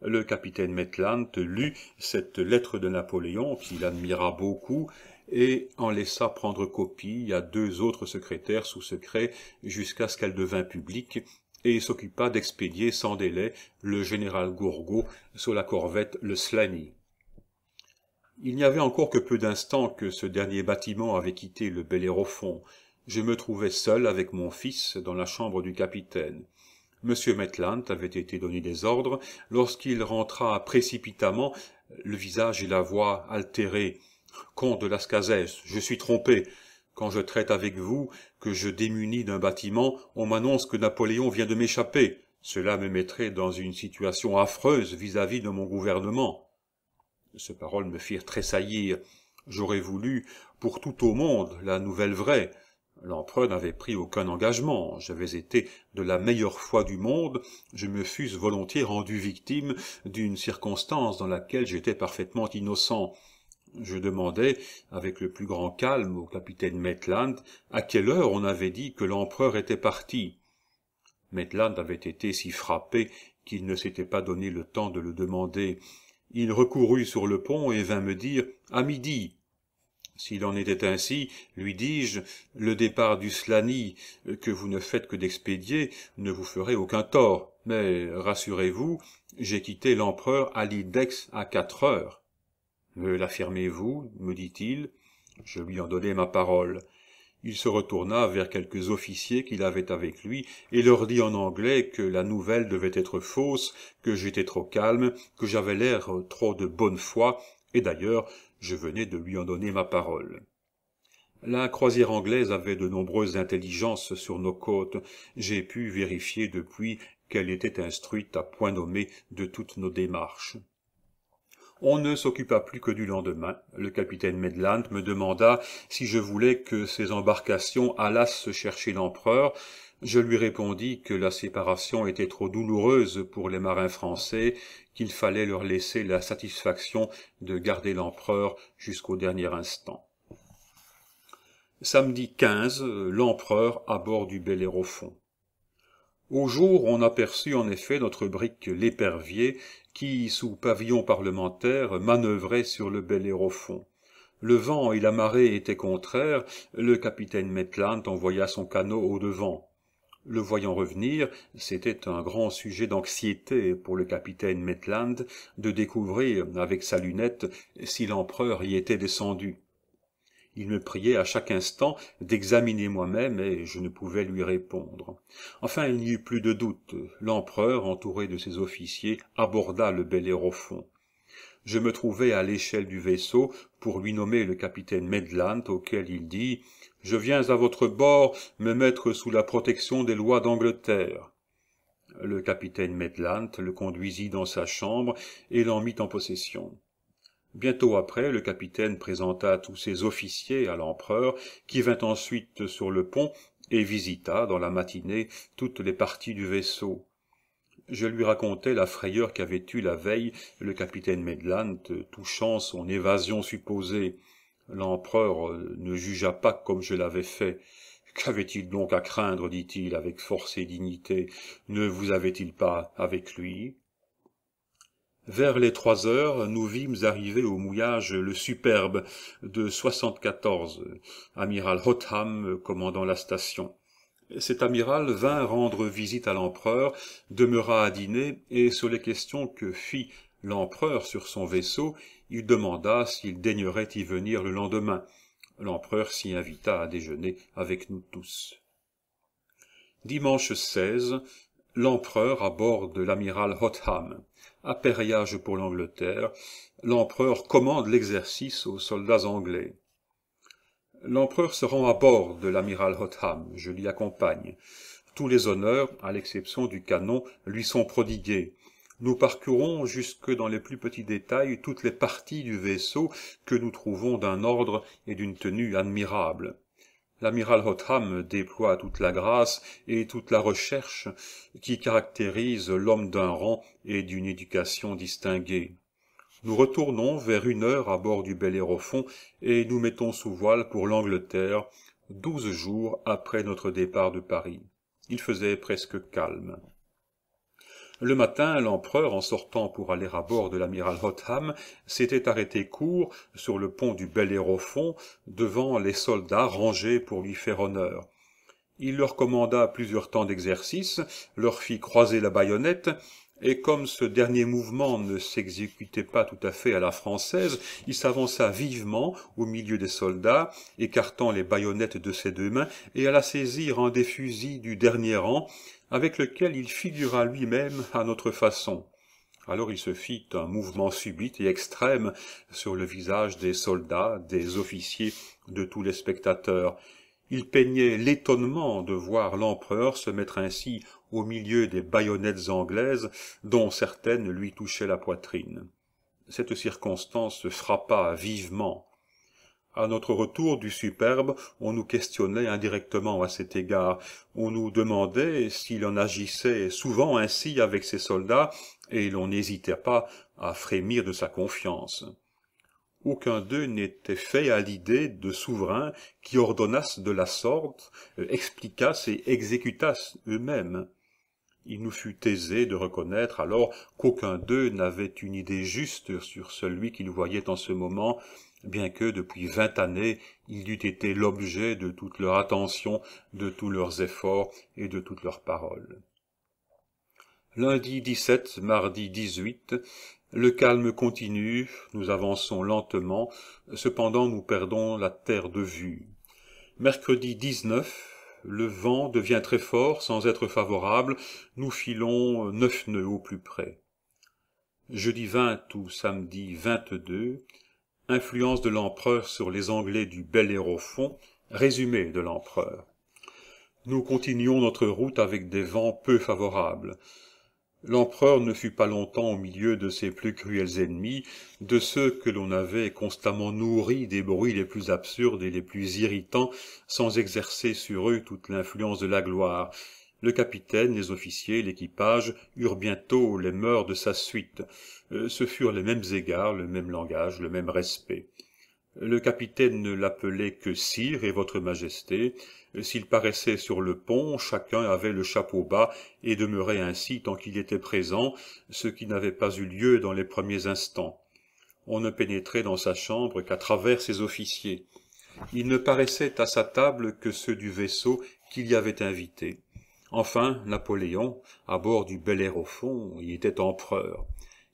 Le capitaine Maitland lut cette lettre de Napoléon, qu'il admira beaucoup, et en laissa prendre copie à deux autres secrétaires sous secret jusqu'à ce qu'elle devint publique et s'occupa d'expédier sans délai le général Gourgaud sur la corvette le Slany. Il n'y avait encore que peu d'instants que ce dernier bâtiment avait quitté le Bellérophon. Je me trouvais seul avec mon fils dans la chambre du capitaine. Monsieur Maitland avait été donné des ordres lorsqu'il rentra précipitamment, le visage et la voix altérés. Comte de Lascazès, je suis trompé. Quand je traite avec vous, que je démunis d'un bâtiment, on m'annonce que Napoléon vient de m'échapper. Cela me mettrait dans une situation affreuse vis-à-vis -vis de mon gouvernement. Ces paroles me firent tressaillir. J'aurais voulu, pour tout au monde, la nouvelle vraie. L'empereur n'avait pris aucun engagement. J'avais été de la meilleure foi du monde. Je me fusse volontiers rendu victime d'une circonstance dans laquelle j'étais parfaitement innocent. Je demandai avec le plus grand calme au capitaine Maitland à quelle heure on avait dit que l'empereur était parti. Maitland avait été si frappé qu'il ne s'était pas donné le temps de le demander. Il recourut sur le pont et vint me dire à midi. S'il en était ainsi, lui dis-je, le départ du slani, que vous ne faites que d'expédier, ne vous ferait aucun tort. Mais rassurez-vous, j'ai quitté l'empereur à l'Idex à quatre heures. Me l'affirmez-vous me dit-il. Je lui en donnai ma parole. Il se retourna vers quelques officiers qu'il avait avec lui et leur dit en anglais que la nouvelle devait être fausse, que j'étais trop calme, que j'avais l'air trop de bonne foi, et d'ailleurs je venais de lui en donner ma parole. La croisière anglaise avait de nombreuses intelligences sur nos côtes. J'ai pu vérifier depuis qu'elle était instruite à point nommé de toutes nos démarches. On ne s'occupa plus que du lendemain. Le capitaine Medland me demanda si je voulais que ces embarcations allassent chercher l'empereur. Je lui répondis que la séparation était trop douloureuse pour les marins français, qu'il fallait leur laisser la satisfaction de garder l'empereur jusqu'au dernier instant. Samedi 15, l'empereur à bord du fond au jour on aperçut en effet notre brique l'épervier qui sous pavillon parlementaire manœuvrait sur le bel fond le vent et la marée étaient contraires le capitaine maitland envoya son canot au-devant le voyant revenir c'était un grand sujet d'anxiété pour le capitaine maitland de découvrir avec sa lunette si l'empereur y était descendu il me priait à chaque instant d'examiner moi-même et je ne pouvais lui répondre. Enfin, il n'y eut plus de doute. L'empereur, entouré de ses officiers, aborda le fond. Je me trouvai à l'échelle du vaisseau pour lui nommer le capitaine Medland, auquel il dit « Je viens à votre bord me mettre sous la protection des lois d'Angleterre. » Le capitaine Medland le conduisit dans sa chambre et l'en mit en possession. Bientôt après, le capitaine présenta tous ses officiers à l'empereur, qui vint ensuite sur le pont et visita, dans la matinée, toutes les parties du vaisseau. Je lui racontai la frayeur qu'avait eue la veille le capitaine Medland touchant son évasion supposée. L'empereur euh, ne jugea pas comme je l'avais fait. Qu'avait-il donc à craindre dit-il avec force et dignité. Ne vous avait-il pas avec lui vers les trois heures, nous vîmes arriver au mouillage le Superbe de 74, amiral Hotham commandant la station. Cet amiral vint rendre visite à l'empereur, demeura à dîner, et sur les questions que fit l'empereur sur son vaisseau, il demanda s'il daignerait y venir le lendemain. L'empereur s'y invita à déjeuner avec nous tous. Dimanche 16, l'empereur à bord de l'amiral Hotham à pour l'Angleterre, l'empereur commande l'exercice aux soldats anglais. L'empereur se rend à bord de l'amiral Hotham, je l'y accompagne. Tous les honneurs, à l'exception du canon, lui sont prodigués. Nous parcourons jusque dans les plus petits détails toutes les parties du vaisseau que nous trouvons d'un ordre et d'une tenue admirables l'amiral Hotham déploie toute la grâce et toute la recherche qui caractérisent l'homme d'un rang et d'une éducation distinguée. Nous retournons vers une heure à bord du Bellérophon et nous mettons sous voile pour l'Angleterre, douze jours après notre départ de Paris. Il faisait presque calme. Le matin, l'empereur, en sortant pour aller à bord de l'amiral Hotham, s'était arrêté court sur le pont du Bel fond, devant les soldats rangés pour lui faire honneur. Il leur commanda plusieurs temps d'exercice, leur fit croiser la baïonnette, et comme ce dernier mouvement ne s'exécutait pas tout à fait à la française, il s'avança vivement au milieu des soldats, écartant les baïonnettes de ses deux mains, et alla saisir un des fusils du dernier rang, avec lequel il figura lui-même à notre façon. Alors il se fit un mouvement subit et extrême sur le visage des soldats, des officiers, de tous les spectateurs. Il peignait l'étonnement de voir l'empereur se mettre ainsi au milieu des baïonnettes anglaises, dont certaines lui touchaient la poitrine. Cette circonstance frappa vivement à notre retour du Superbe, on nous questionnait indirectement à cet égard. On nous demandait s'il en agissait souvent ainsi avec ses soldats, et l'on n'hésitait pas à frémir de sa confiance. Aucun d'eux n'était fait à l'idée de souverains qui ordonnassent de la sorte, euh, expliquassent et exécutassent eux-mêmes. Il nous fut aisé de reconnaître alors qu'aucun d'eux n'avait une idée juste sur celui qu'il voyait en ce moment, bien que depuis vingt années il eût été l'objet de toute leur attention, de tous leurs efforts et de toutes leurs paroles. Lundi 17, mardi 18, le calme continue, nous avançons lentement, cependant nous perdons la terre de vue. Mercredi 19, le vent devient très fort sans être favorable, nous filons neuf nœuds au plus près. Jeudi 20 ou samedi 22, Influence de l'empereur sur les Anglais du Bel Hérophon, résumé de l'empereur. Nous continuons notre route avec des vents peu favorables. L'empereur ne fut pas longtemps au milieu de ses plus cruels ennemis, de ceux que l'on avait constamment nourris des bruits les plus absurdes et les plus irritants, sans exercer sur eux toute l'influence de la gloire, le capitaine les officiers l'équipage eurent bientôt les mœurs de sa suite euh, ce furent les mêmes égards le même langage le même respect le capitaine ne l'appelait que sire et votre majesté S'il paraissait sur le pont chacun avait le chapeau bas et demeurait ainsi tant qu'il était présent ce qui n'avait pas eu lieu dans les premiers instants on ne pénétrait dans sa chambre qu'à travers ses officiers Il ne paraissait à sa table que ceux du vaisseau qu'il y avait invités. Enfin, Napoléon, à bord du bel air au fond, y était empereur.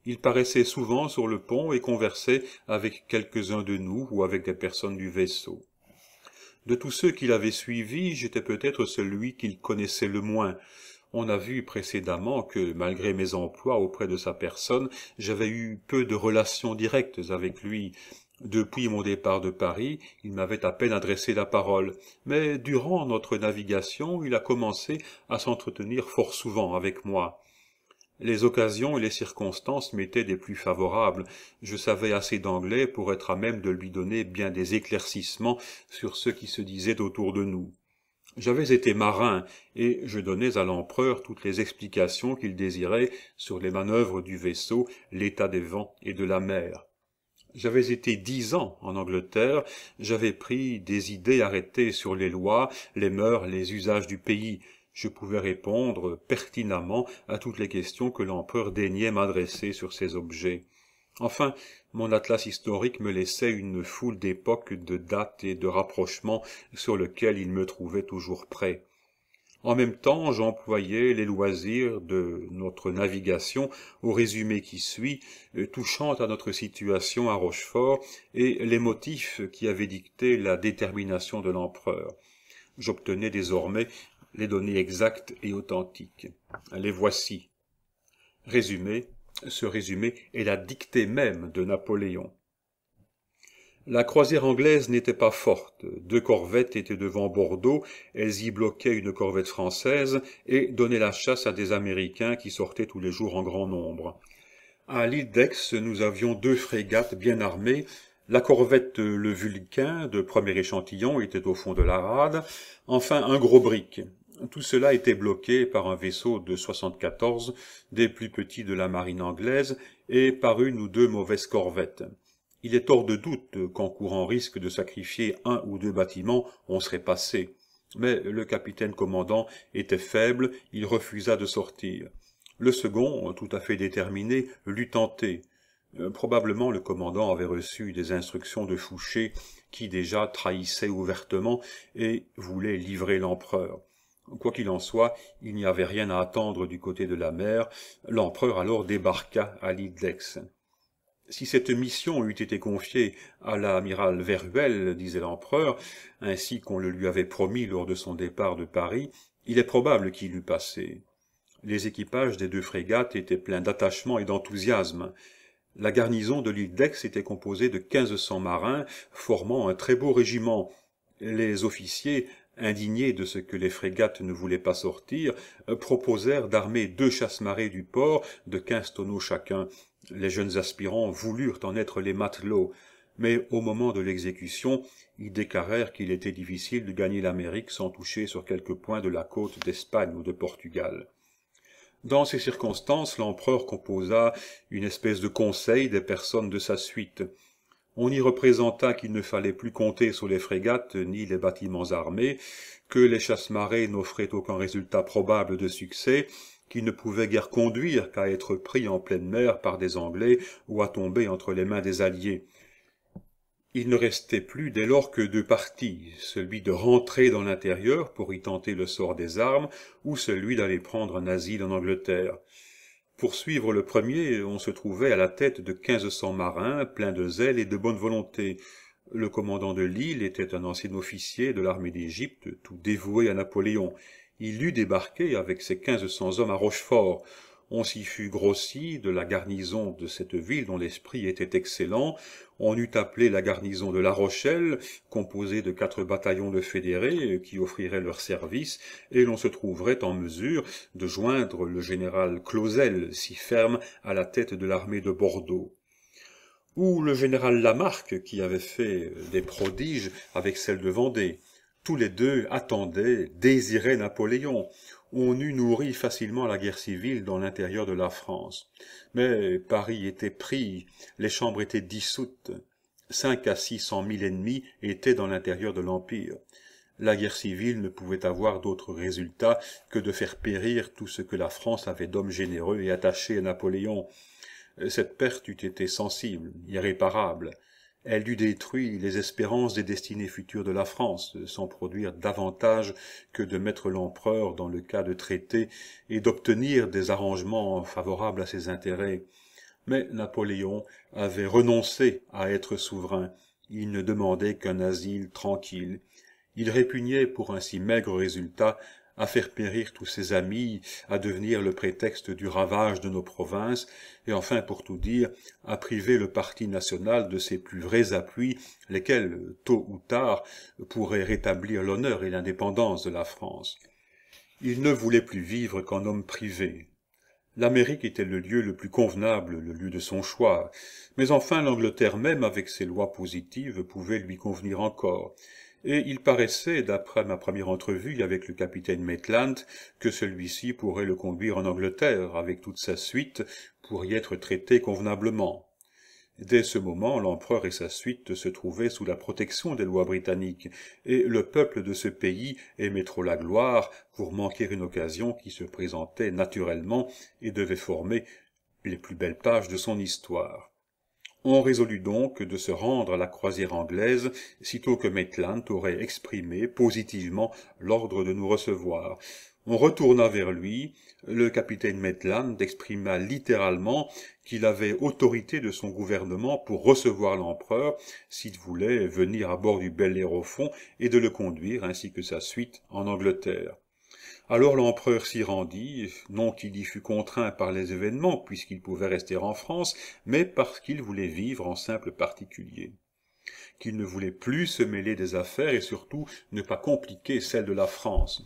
Il paraissait souvent sur le pont et conversait avec quelques-uns de nous ou avec des personnes du vaisseau. De tous ceux qui l'avaient suivi, j'étais peut-être celui qu'il connaissait le moins. On a vu précédemment que, malgré mes emplois auprès de sa personne, j'avais eu peu de relations directes avec lui, depuis mon départ de Paris, il m'avait à peine adressé la parole, mais durant notre navigation, il a commencé à s'entretenir fort souvent avec moi. Les occasions et les circonstances m'étaient des plus favorables. Je savais assez d'anglais pour être à même de lui donner bien des éclaircissements sur ce qui se disait autour de nous. J'avais été marin, et je donnais à l'empereur toutes les explications qu'il désirait sur les manœuvres du vaisseau, l'état des vents et de la mer. J'avais été dix ans en Angleterre, j'avais pris des idées arrêtées sur les lois, les mœurs, les usages du pays. Je pouvais répondre pertinemment à toutes les questions que l'empereur daignait m'adresser sur ces objets. Enfin, mon atlas historique me laissait une foule d'époques, de dates et de rapprochements sur lesquels il me trouvait toujours prêt. En même temps, j'employais les loisirs de notre navigation au résumé qui suit, euh, touchant à notre situation à Rochefort et les motifs qui avaient dicté la détermination de l'empereur. J'obtenais désormais les données exactes et authentiques. Les voici. Résumé. Ce résumé est la dictée même de Napoléon. La croisière anglaise n'était pas forte. Deux corvettes étaient devant Bordeaux, elles y bloquaient une corvette française et donnaient la chasse à des Américains qui sortaient tous les jours en grand nombre. À l'île d'Aix, nous avions deux frégates bien armées, la corvette euh, Le Vulcain, de premier échantillon, était au fond de la rade, enfin un gros brick. Tout cela était bloqué par un vaisseau de 74, des plus petits de la marine anglaise, et par une ou deux mauvaises corvettes. Il est hors de doute qu'en courant risque de sacrifier un ou deux bâtiments, on serait passé. Mais le capitaine commandant était faible, il refusa de sortir. Le second, tout à fait déterminé, l'eût tenté. Euh, probablement le commandant avait reçu des instructions de Fouché, qui déjà trahissait ouvertement et voulait livrer l'empereur. Quoi qu'il en soit, il n'y avait rien à attendre du côté de la mer, l'empereur alors débarqua à d'Aix. Si cette mission eût été confiée à l'amiral Veruel, disait l'empereur, ainsi qu'on le lui avait promis lors de son départ de Paris, il est probable qu'il eût passé. Les équipages des deux frégates étaient pleins d'attachement et d'enthousiasme. La garnison de l'île d'Aix était composée de quinze cents marins, formant un très beau régiment. Les officiers, indignés de ce que les frégates ne voulaient pas sortir, proposèrent d'armer deux chasse-marées du port de quinze tonneaux chacun, les jeunes aspirants voulurent en être les matelots, mais au moment de l'exécution, ils déclarèrent qu'il était difficile de gagner l'Amérique sans toucher sur quelque point de la côte d'Espagne ou de Portugal. Dans ces circonstances, l'empereur composa une espèce de conseil des personnes de sa suite. On y représenta qu'il ne fallait plus compter sur les frégates ni les bâtiments armés, que les chasse-marées n'offraient aucun résultat probable de succès, qui ne pouvait guère conduire qu'à être pris en pleine mer par des Anglais ou à tomber entre les mains des Alliés. Il ne restait plus dès lors que deux parties, celui de rentrer dans l'intérieur pour y tenter le sort des armes, ou celui d'aller prendre un asile en Angleterre. Pour suivre le premier, on se trouvait à la tête de quinze cents marins, pleins de zèle et de bonne volonté. Le commandant de l'île était un ancien officier de l'armée d'Égypte, tout dévoué à Napoléon il eût débarqué avec ses quinze cents hommes à Rochefort. On s'y fut grossi de la garnison de cette ville dont l'esprit était excellent, on eût appelé la garnison de La Rochelle, composée de quatre bataillons de fédérés qui offriraient leurs services, et l'on se trouverait en mesure de joindre le général Clausel, si ferme, à la tête de l'armée de Bordeaux ou le général Lamarque qui avait fait des prodiges avec celle de Vendée. Tous les deux attendaient, désiraient Napoléon. On eût nourri facilement la guerre civile dans l'intérieur de la France. Mais Paris était pris, les chambres étaient dissoutes. Cinq à six cent mille ennemis étaient dans l'intérieur de l'Empire. La guerre civile ne pouvait avoir d'autre résultat que de faire périr tout ce que la France avait d'hommes généreux et attachés à Napoléon. Cette perte eût été sensible, irréparable elle eût détruit les espérances des destinées futures de la France, sans produire davantage que de mettre l'empereur dans le cas de traité et d'obtenir des arrangements favorables à ses intérêts. Mais Napoléon avait renoncé à être souverain, il ne demandait qu'un asile tranquille. Il répugnait pour un si maigre résultat à faire périr tous ses amis, à devenir le prétexte du ravage de nos provinces, et enfin, pour tout dire, à priver le parti national de ses plus vrais appuis, lesquels, tôt ou tard, pourraient rétablir l'honneur et l'indépendance de la France. Il ne voulait plus vivre qu'en homme privé. L'Amérique était le lieu le plus convenable, le lieu de son choix, mais enfin l'Angleterre même, avec ses lois positives, pouvait lui convenir encore, et il paraissait, d'après ma première entrevue avec le capitaine Maitland, que celui-ci pourrait le conduire en Angleterre avec toute sa suite pour y être traité convenablement. Dès ce moment, l'empereur et sa suite se trouvaient sous la protection des lois britanniques, et le peuple de ce pays aimait trop la gloire pour manquer une occasion qui se présentait naturellement et devait former les plus belles pages de son histoire. On résolut donc de se rendre à la croisière anglaise, sitôt que Maitland aurait exprimé positivement l'ordre de nous recevoir. On retourna vers lui, le capitaine Maitland exprima littéralement qu'il avait autorité de son gouvernement pour recevoir l'empereur, s'il voulait venir à bord du bel fond et de le conduire, ainsi que sa suite, en Angleterre. Alors l'empereur s'y rendit, non qu'il y fût contraint par les événements, puisqu'il pouvait rester en France, mais parce qu'il voulait vivre en simple particulier qu'il ne voulait plus se mêler des affaires et surtout ne pas compliquer celles de la France.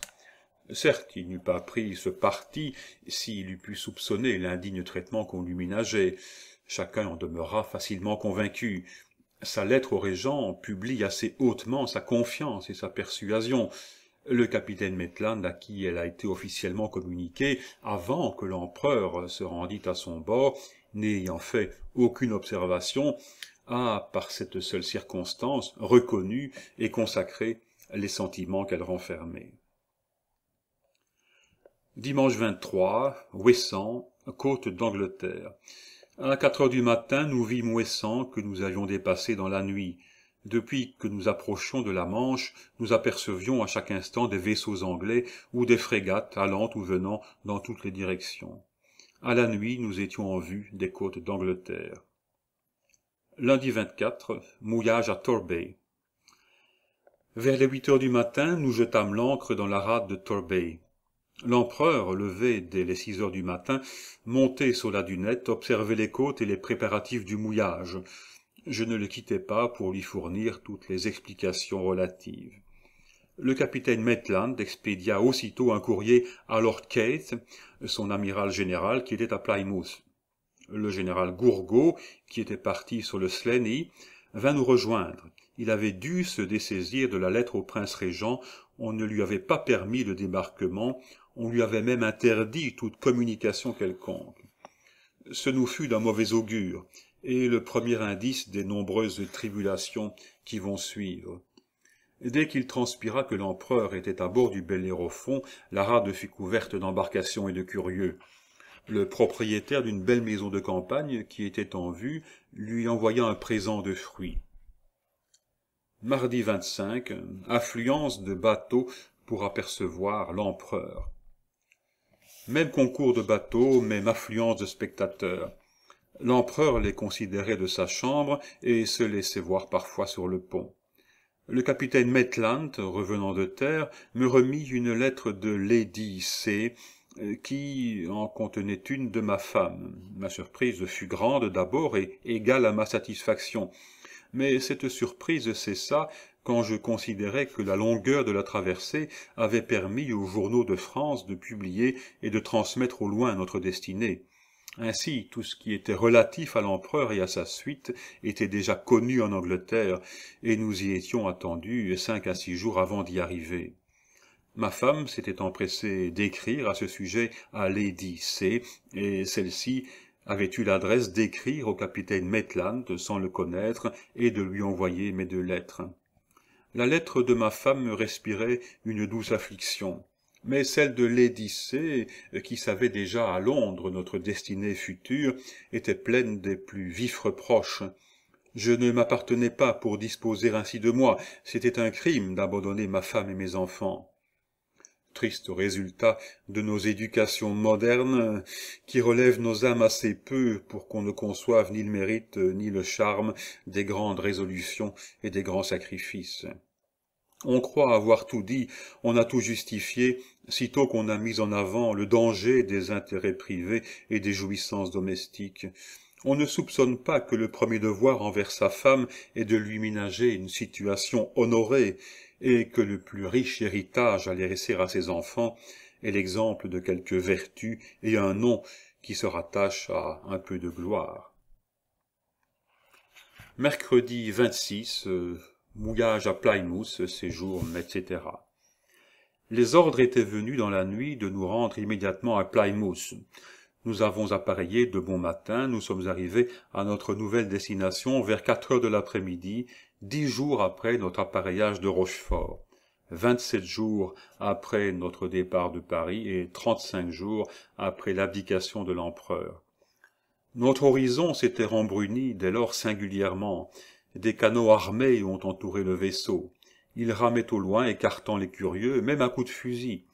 Certes, il n'eût pas pris ce parti s'il eût pu soupçonner l'indigne traitement qu'on lui ménageait. Chacun en demeura facilement convaincu. Sa lettre au régent publie assez hautement sa confiance et sa persuasion, le capitaine Maitland à qui elle a été officiellement communiquée avant que l'empereur se rendît à son bord, n'ayant fait aucune observation, a, par cette seule circonstance, reconnu et consacré les sentiments qu'elle renfermait. Dimanche 23, Wesson, côte d'Angleterre. À quatre heures du matin, nous vîmes Wesson que nous avions dépassé dans la nuit. Depuis que nous approchions de la Manche, nous apercevions à chaque instant des vaisseaux anglais ou des frégates allant ou venant dans toutes les directions. À la nuit, nous étions en vue des côtes d'Angleterre. Lundi 24, mouillage à Torbay. Vers les huit heures du matin, nous jetâmes l'ancre dans la rade de Torbay. L'empereur, levé dès les six heures du matin, montait sur la dunette, observait les côtes et les préparatifs du mouillage je ne le quittai pas pour lui fournir toutes les explications relatives. Le capitaine Maitland expédia aussitôt un courrier à Lord Keith, son amiral général, qui était à Plymouth. Le général Gourgaud, qui était parti sur le Slenny, vint nous rejoindre. Il avait dû se dessaisir de la lettre au prince régent, on ne lui avait pas permis le débarquement, on lui avait même interdit toute communication quelconque. Ce nous fut d'un mauvais augure, et le premier indice des nombreuses tribulations qui vont suivre. Dès qu'il transpira que l'empereur était à bord du Bellérophon, la rade fut couverte d'embarcations et de curieux. Le propriétaire d'une belle maison de campagne qui était en vue lui envoya un présent de fruits. Mardi 25, affluence de bateaux pour apercevoir l'empereur. Même concours de bateaux, même affluence de spectateurs. L'empereur les considérait de sa chambre et se laissait voir parfois sur le pont. Le capitaine Maitland, revenant de terre, me remit une lettre de Lady C., euh, qui en contenait une de ma femme. Ma surprise fut grande d'abord et égale à ma satisfaction. Mais cette surprise cessa quand je considérais que la longueur de la traversée avait permis aux journaux de France de publier et de transmettre au loin notre destinée. Ainsi, tout ce qui était relatif à l'empereur et à sa suite était déjà connu en Angleterre, et nous y étions attendus cinq à six jours avant d'y arriver. Ma femme s'était empressée d'écrire à ce sujet à Lady C, et celle-ci avait eu l'adresse d'écrire au capitaine Maitland sans le connaître et de lui envoyer mes deux lettres. La lettre de ma femme me respirait une douce affliction mais celle de l'édyssée euh, qui savait déjà à Londres notre destinée future, était pleine des plus vifs reproches. Je ne m'appartenais pas pour disposer ainsi de moi, c'était un crime d'abandonner ma femme et mes enfants. Triste résultat de nos éducations modernes, qui relèvent nos âmes assez peu pour qu'on ne conçoive ni le mérite ni le charme des grandes résolutions et des grands sacrifices. On croit avoir tout dit, on a tout justifié, sitôt qu'on a mis en avant le danger des intérêts privés et des jouissances domestiques. On ne soupçonne pas que le premier devoir envers sa femme est de lui ménager une situation honorée, et que le plus riche héritage à laisser à ses enfants est l'exemple de quelques vertus et un nom qui se rattache à un peu de gloire. Mercredi 26, mouillage à Plymouth, séjour, etc. Les ordres étaient venus dans la nuit de nous rendre immédiatement à Plymouth. Nous avons appareillé de bon matin, nous sommes arrivés à notre nouvelle destination vers quatre heures de l'après-midi, dix jours après notre appareillage de Rochefort, vingt-sept jours après notre départ de Paris et trente-cinq jours après l'abdication de l'empereur. Notre horizon s'était rembruni dès lors singulièrement, des canots armés ont entouré le vaisseau. Ils ramaient au loin, écartant les curieux, même à coups de fusil.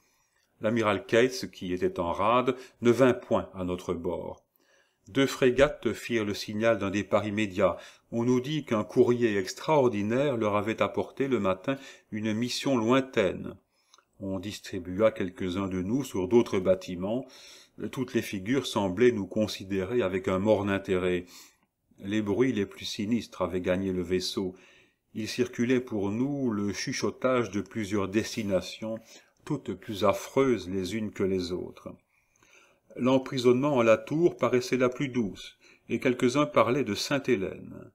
L'amiral Cates, qui était en rade, ne vint point à notre bord. Deux frégates firent le signal d'un départ immédiat. On nous dit qu'un courrier extraordinaire leur avait apporté le matin une mission lointaine. On distribua quelques-uns de nous sur d'autres bâtiments. Toutes les figures semblaient nous considérer avec un morne intérêt les bruits les plus sinistres avaient gagné le vaisseau. Il circulait pour nous le chuchotage de plusieurs destinations, toutes plus affreuses les unes que les autres. L'emprisonnement à la tour paraissait la plus douce, et quelques-uns parlaient de Sainte-Hélène.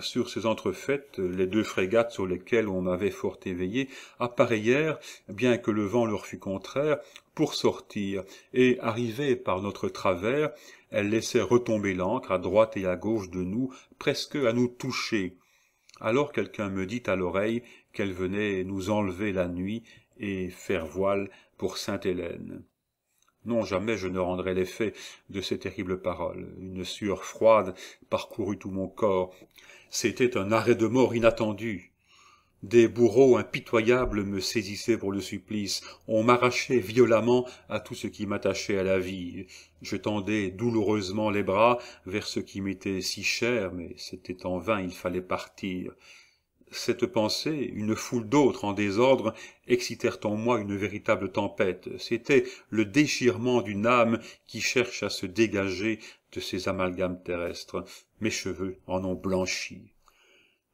Sur ces entrefaites, les deux frégates sur lesquelles on m'avait fort éveillé appareillèrent, bien que le vent leur fût contraire, pour sortir, et arriver par notre travers, elle laissait retomber l'ancre à droite et à gauche de nous, presque à nous toucher. Alors quelqu'un me dit à l'oreille qu'elle venait nous enlever la nuit et faire voile pour Sainte-Hélène. Non, jamais je ne rendrai l'effet de ces terribles paroles. Une sueur froide parcourut tout mon corps. C'était un arrêt de mort inattendu. Des bourreaux impitoyables me saisissaient pour le supplice. On m'arrachait violemment à tout ce qui m'attachait à la vie. Je tendais douloureusement les bras vers ce qui m'était si cher, mais c'était en vain, il fallait partir. Cette pensée, une foule d'autres en désordre, excitèrent en moi une véritable tempête. C'était le déchirement d'une âme qui cherche à se dégager de ces amalgames terrestres. Mes cheveux en ont blanchi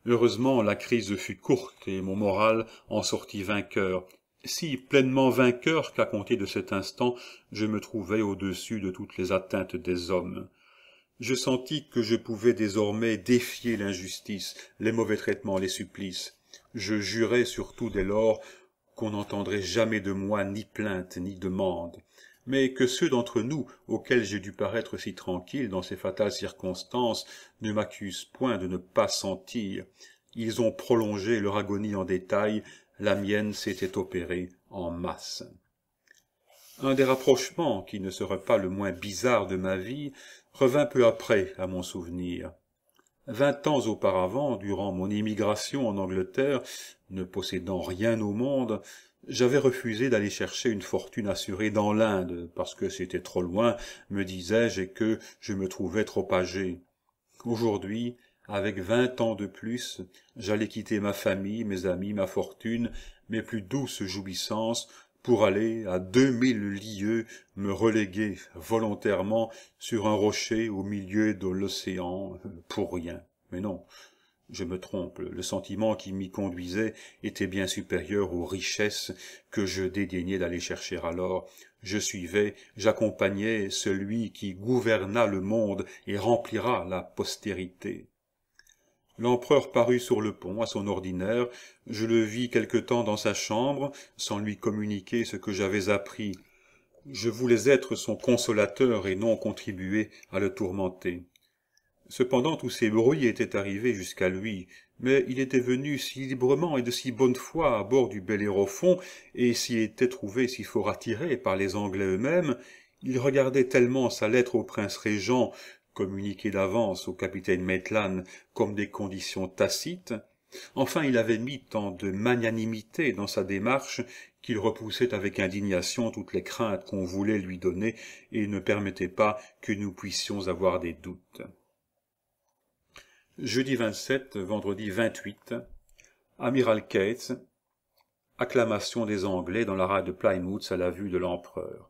heureusement la crise fut courte et mon moral en sortit vainqueur si pleinement vainqueur qu'à compter de cet instant je me trouvais au-dessus de toutes les atteintes des hommes je sentis que je pouvais désormais défier l'injustice les mauvais traitements les supplices je jurai surtout dès lors qu'on n'entendrait jamais de moi ni plainte ni demande mais que ceux d'entre nous auxquels j'ai dû paraître si tranquille dans ces fatales circonstances ne m'accusent point de ne pas sentir. Ils ont prolongé leur agonie en détail, la mienne s'était opérée en masse. Un des rapprochements, qui ne serait pas le moins bizarre de ma vie, revint peu après à mon souvenir. Vingt ans auparavant, durant mon émigration en Angleterre, ne possédant rien au monde, j'avais refusé d'aller chercher une fortune assurée dans l'Inde, parce que c'était trop loin, me disais-je, et que je me trouvais trop âgé. Aujourd'hui, avec vingt ans de plus, j'allais quitter ma famille, mes amis, ma fortune, mes plus douces jouissances, pour aller à deux mille lieues me reléguer volontairement sur un rocher au milieu de l'océan, euh, pour rien. Mais non, je me trompe, le sentiment qui m'y conduisait était bien supérieur aux richesses que je dédaignais d'aller chercher alors. Je suivais, j'accompagnais celui qui gouverna le monde et remplira la postérité. L'empereur parut sur le pont à son ordinaire, je le vis quelque temps dans sa chambre, sans lui communiquer ce que j'avais appris. Je voulais être son consolateur et non contribuer à le tourmenter. Cependant tous ces bruits étaient arrivés jusqu'à lui, mais il était venu si librement et de si bonne foi à bord du Bellérophon, et s'y était trouvé si fort attiré par les Anglais eux-mêmes, il regardait tellement sa lettre au prince régent, communiquée d'avance au capitaine Maitland comme des conditions tacites, Enfin, il avait mis tant de magnanimité dans sa démarche qu'il repoussait avec indignation toutes les craintes qu'on voulait lui donner et ne permettait pas que nous puissions avoir des doutes jeudi 27, vendredi 28, Amiral Cates, acclamation des Anglais dans la rade de Plymouth à la vue de l'empereur.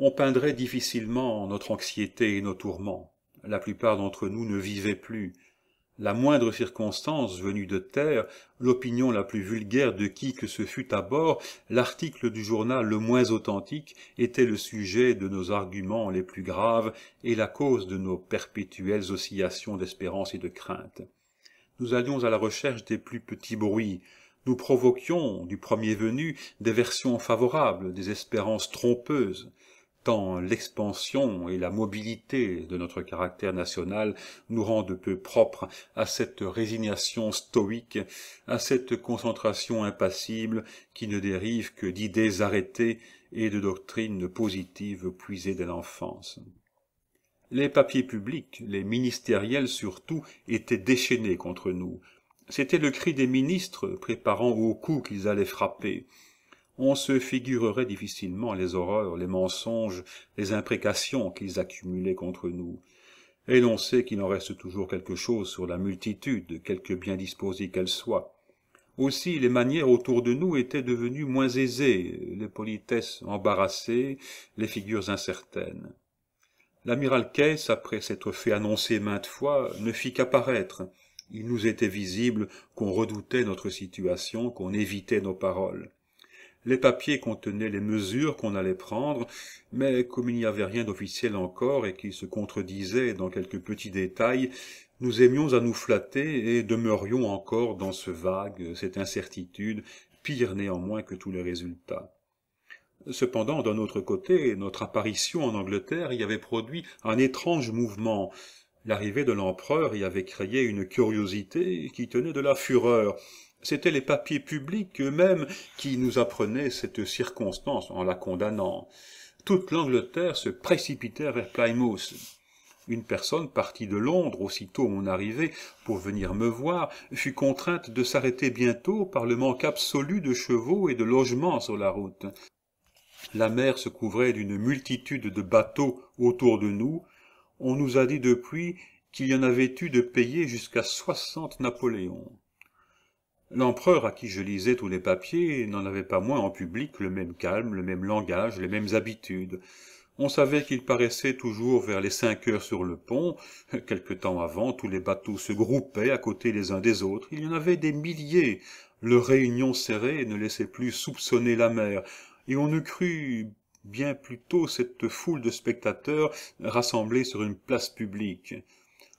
On peindrait difficilement notre anxiété et nos tourments. La plupart d'entre nous ne vivaient plus, la moindre circonstance venue de terre, l'opinion la plus vulgaire de qui que ce fût à bord, l'article du journal le moins authentique était le sujet de nos arguments les plus graves et la cause de nos perpétuelles oscillations d'espérance et de crainte. Nous allions à la recherche des plus petits bruits, nous provoquions, du premier venu, des versions favorables, des espérances trompeuses, l'expansion et la mobilité de notre caractère national nous rendent peu propres à cette résignation stoïque, à cette concentration impassible qui ne dérive que d'idées arrêtées et de doctrines positives puisées dès l'enfance. Les papiers publics, les ministériels surtout, étaient déchaînés contre nous. C'était le cri des ministres préparant au coup qu'ils allaient frapper on se figurerait difficilement les horreurs, les mensonges, les imprécations qu'ils accumulaient contre nous. Et l'on sait qu'il en reste toujours quelque chose sur la multitude, quelque bien disposée qu'elle soit. Aussi, les manières autour de nous étaient devenues moins aisées, les politesses embarrassées, les figures incertaines. L'amiral Case, après s'être fait annoncer maintes fois, ne fit qu'apparaître. Il nous était visible qu'on redoutait notre situation, qu'on évitait nos paroles. Les papiers contenaient les mesures qu'on allait prendre, mais comme il n'y avait rien d'officiel encore et qui se contredisait dans quelques petits détails, nous aimions à nous flatter et demeurions encore dans ce vague, cette incertitude, pire néanmoins que tous les résultats. Cependant, d'un autre côté, notre apparition en Angleterre y avait produit un étrange mouvement. L'arrivée de l'empereur y avait créé une curiosité qui tenait de la fureur, C'étaient les papiers publics eux-mêmes qui nous apprenaient cette circonstance en la condamnant. Toute l'Angleterre se précipitait vers Plymouth. Une personne partie de Londres, aussitôt mon arrivée, pour venir me voir, fut contrainte de s'arrêter bientôt par le manque absolu de chevaux et de logements sur la route. La mer se couvrait d'une multitude de bateaux autour de nous. On nous a dit depuis qu'il y en avait eu de payés jusqu'à soixante napoléons. L'empereur à qui je lisais tous les papiers n'en avait pas moins en public le même calme, le même langage, les mêmes habitudes. On savait qu'il paraissait toujours vers les cinq heures sur le pont. Quelque temps avant, tous les bateaux se groupaient à côté les uns des autres. Il y en avait des milliers. Leur réunion serrée ne laissait plus soupçonner la mer, et on eût cru bien plutôt cette foule de spectateurs rassemblés sur une place publique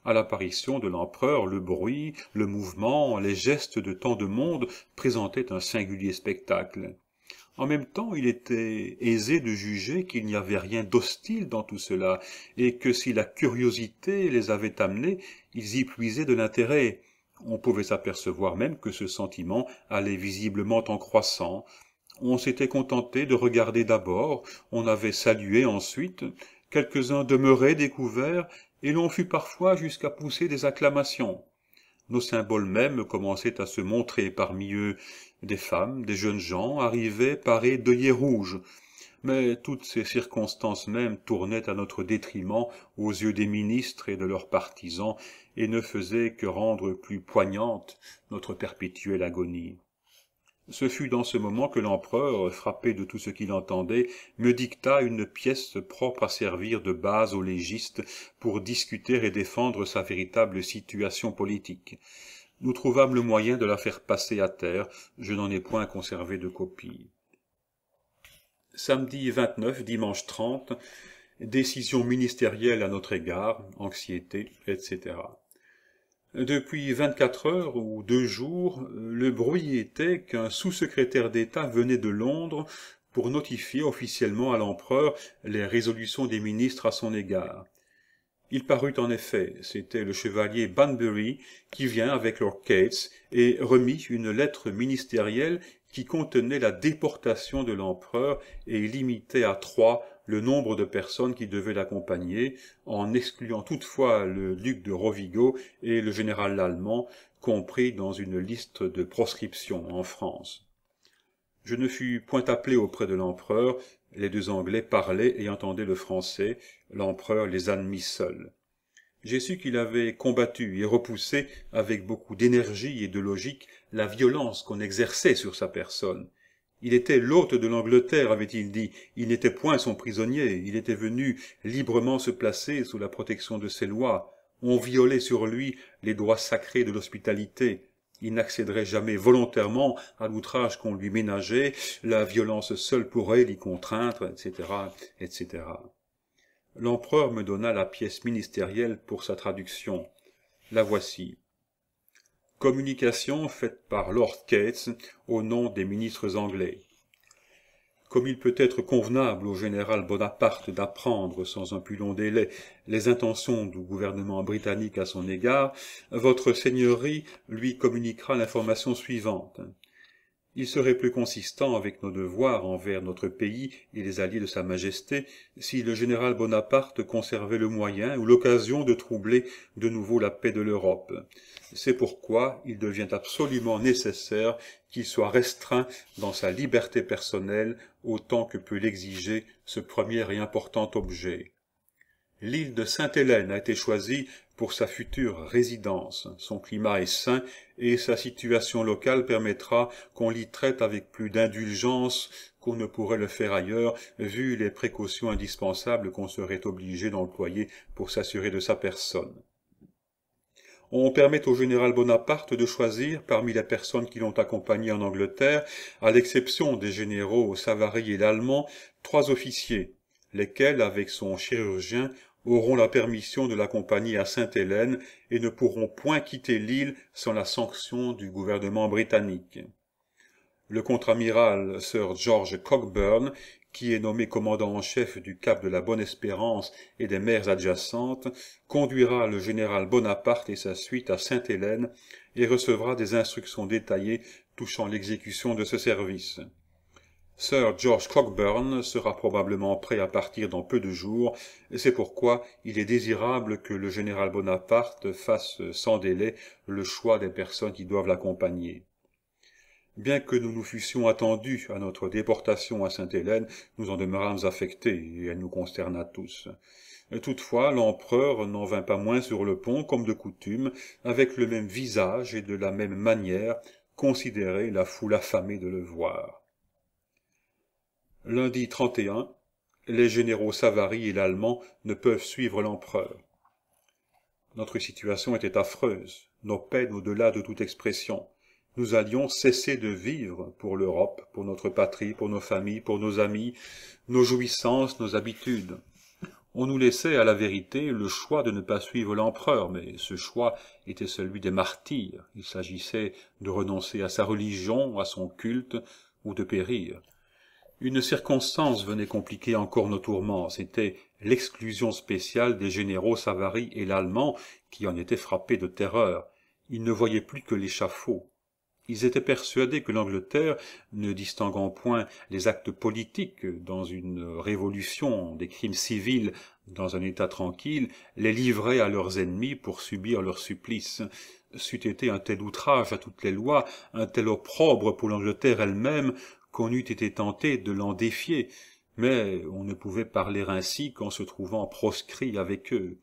à l'apparition de l'empereur, le bruit, le mouvement, les gestes de tant de monde présentaient un singulier spectacle. En même temps, il était aisé de juger qu'il n'y avait rien d'hostile dans tout cela, et que si la curiosité les avait amenés, ils y puisaient de l'intérêt. On pouvait s'apercevoir même que ce sentiment allait visiblement en croissant. On s'était contenté de regarder d'abord, on avait salué ensuite, quelques-uns demeuraient découverts, et l'on fut parfois jusqu'à pousser des acclamations nos symboles mêmes commençaient à se montrer parmi eux des femmes des jeunes gens arrivaient parés d'œillets rouges mais toutes ces circonstances mêmes tournaient à notre détriment aux yeux des ministres et de leurs partisans et ne faisaient que rendre plus poignante notre perpétuelle agonie ce fut dans ce moment que l'empereur frappé de tout ce qu'il entendait me dicta une pièce propre à servir de base aux légistes pour discuter et défendre sa véritable situation politique nous trouvâmes le moyen de la faire passer à terre je n'en ai point conservé de copie samedi 29 dimanche 30 décision ministérielle à notre égard anxiété etc depuis vingt-quatre heures ou deux jours, euh, le bruit était qu'un sous-secrétaire d'État venait de Londres pour notifier officiellement à l'empereur les résolutions des ministres à son égard. Il parut en effet, c'était le chevalier Banbury qui vient avec Lord Cates et remit une lettre ministérielle qui contenait la déportation de l'empereur et limitait à trois le nombre de personnes qui devaient l'accompagner, en excluant toutefois le duc de Rovigo et le général allemand, compris dans une liste de proscriptions en France. Je ne fus point appelé auprès de l'empereur, les deux Anglais parlaient et entendaient le français, l'empereur les admis seuls. J'ai su qu'il avait combattu et repoussé avec beaucoup d'énergie et de logique la violence qu'on exerçait sur sa personne, il était l'hôte de l'Angleterre, avait-il dit, il n'était point son prisonnier, il était venu librement se placer sous la protection de ses lois, on violait sur lui les droits sacrés de l'hospitalité, il n'accéderait jamais volontairement à l'outrage qu'on lui ménageait, la violence seule pourrait l'y contraindre, etc., etc. L'empereur me donna la pièce ministérielle pour sa traduction. La voici. Communication faite par Lord Keats au nom des ministres anglais. Comme il peut être convenable au général Bonaparte d'apprendre sans un plus long délai les intentions du gouvernement britannique à son égard, votre seigneurie lui communiquera l'information suivante il serait plus consistant avec nos devoirs envers notre pays et les alliés de sa majesté si le général bonaparte conservait le moyen ou l'occasion de troubler de nouveau la paix de l'europe c'est pourquoi il devient absolument nécessaire qu'il soit restreint dans sa liberté personnelle autant que peut l'exiger ce premier et important objet l'île de sainte-hélène a été choisie pour sa future résidence son climat est sain et sa situation locale permettra qu'on l'y traite avec plus d'indulgence qu'on ne pourrait le faire ailleurs, vu les précautions indispensables qu'on serait obligé d'employer pour s'assurer de sa personne. On permet au général Bonaparte de choisir, parmi les personnes qui l'ont accompagné en Angleterre, à l'exception des généraux Savary et l'Allemand, trois officiers, lesquels, avec son chirurgien, auront la permission de l'accompagner à Sainte-Hélène et ne pourront point quitter l'île sans la sanction du gouvernement britannique. Le contre-amiral Sir George Cockburn, qui est nommé commandant en chef du cap de la Bonne-Espérance et des mers adjacentes, conduira le général Bonaparte et sa suite à Sainte-Hélène et recevra des instructions détaillées touchant l'exécution de ce service. Sir George Cockburn sera probablement prêt à partir dans peu de jours, et c'est pourquoi il est désirable que le général Bonaparte fasse sans délai le choix des personnes qui doivent l'accompagner. Bien que nous nous fussions attendus à notre déportation à Sainte-Hélène, nous en demeurâmes affectés, et elle nous consterna tous. Toutefois, l'empereur n'en vint pas moins sur le pont, comme de coutume, avec le même visage et de la même manière, considérer la foule affamée de le voir. Lundi 31, les généraux Savary et l'Allemand ne peuvent suivre l'empereur. Notre situation était affreuse, nos peines au-delà de toute expression. Nous allions cesser de vivre pour l'Europe, pour notre patrie, pour nos familles, pour nos amis, nos jouissances, nos habitudes. On nous laissait à la vérité le choix de ne pas suivre l'empereur, mais ce choix était celui des martyrs. Il s'agissait de renoncer à sa religion, à son culte, ou de périr une circonstance venait compliquer encore nos tourments c'était l'exclusion spéciale des généraux savary et lallemand qui en étaient frappés de terreur ils ne voyaient plus que l'échafaud ils étaient persuadés que l'angleterre ne distinguant point les actes politiques dans une révolution des crimes civils dans un état tranquille les livrait à leurs ennemis pour subir leur supplice c'eût été un tel outrage à toutes les lois un tel opprobre pour l'angleterre elle-même qu'on eût été tenté de l'en défier, mais on ne pouvait parler ainsi qu'en se trouvant proscrit avec eux.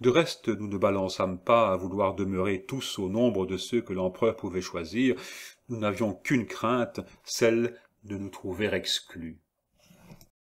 De reste, nous ne balançâmes pas à vouloir demeurer tous au nombre de ceux que l'empereur pouvait choisir, nous n'avions qu'une crainte, celle de nous trouver exclus.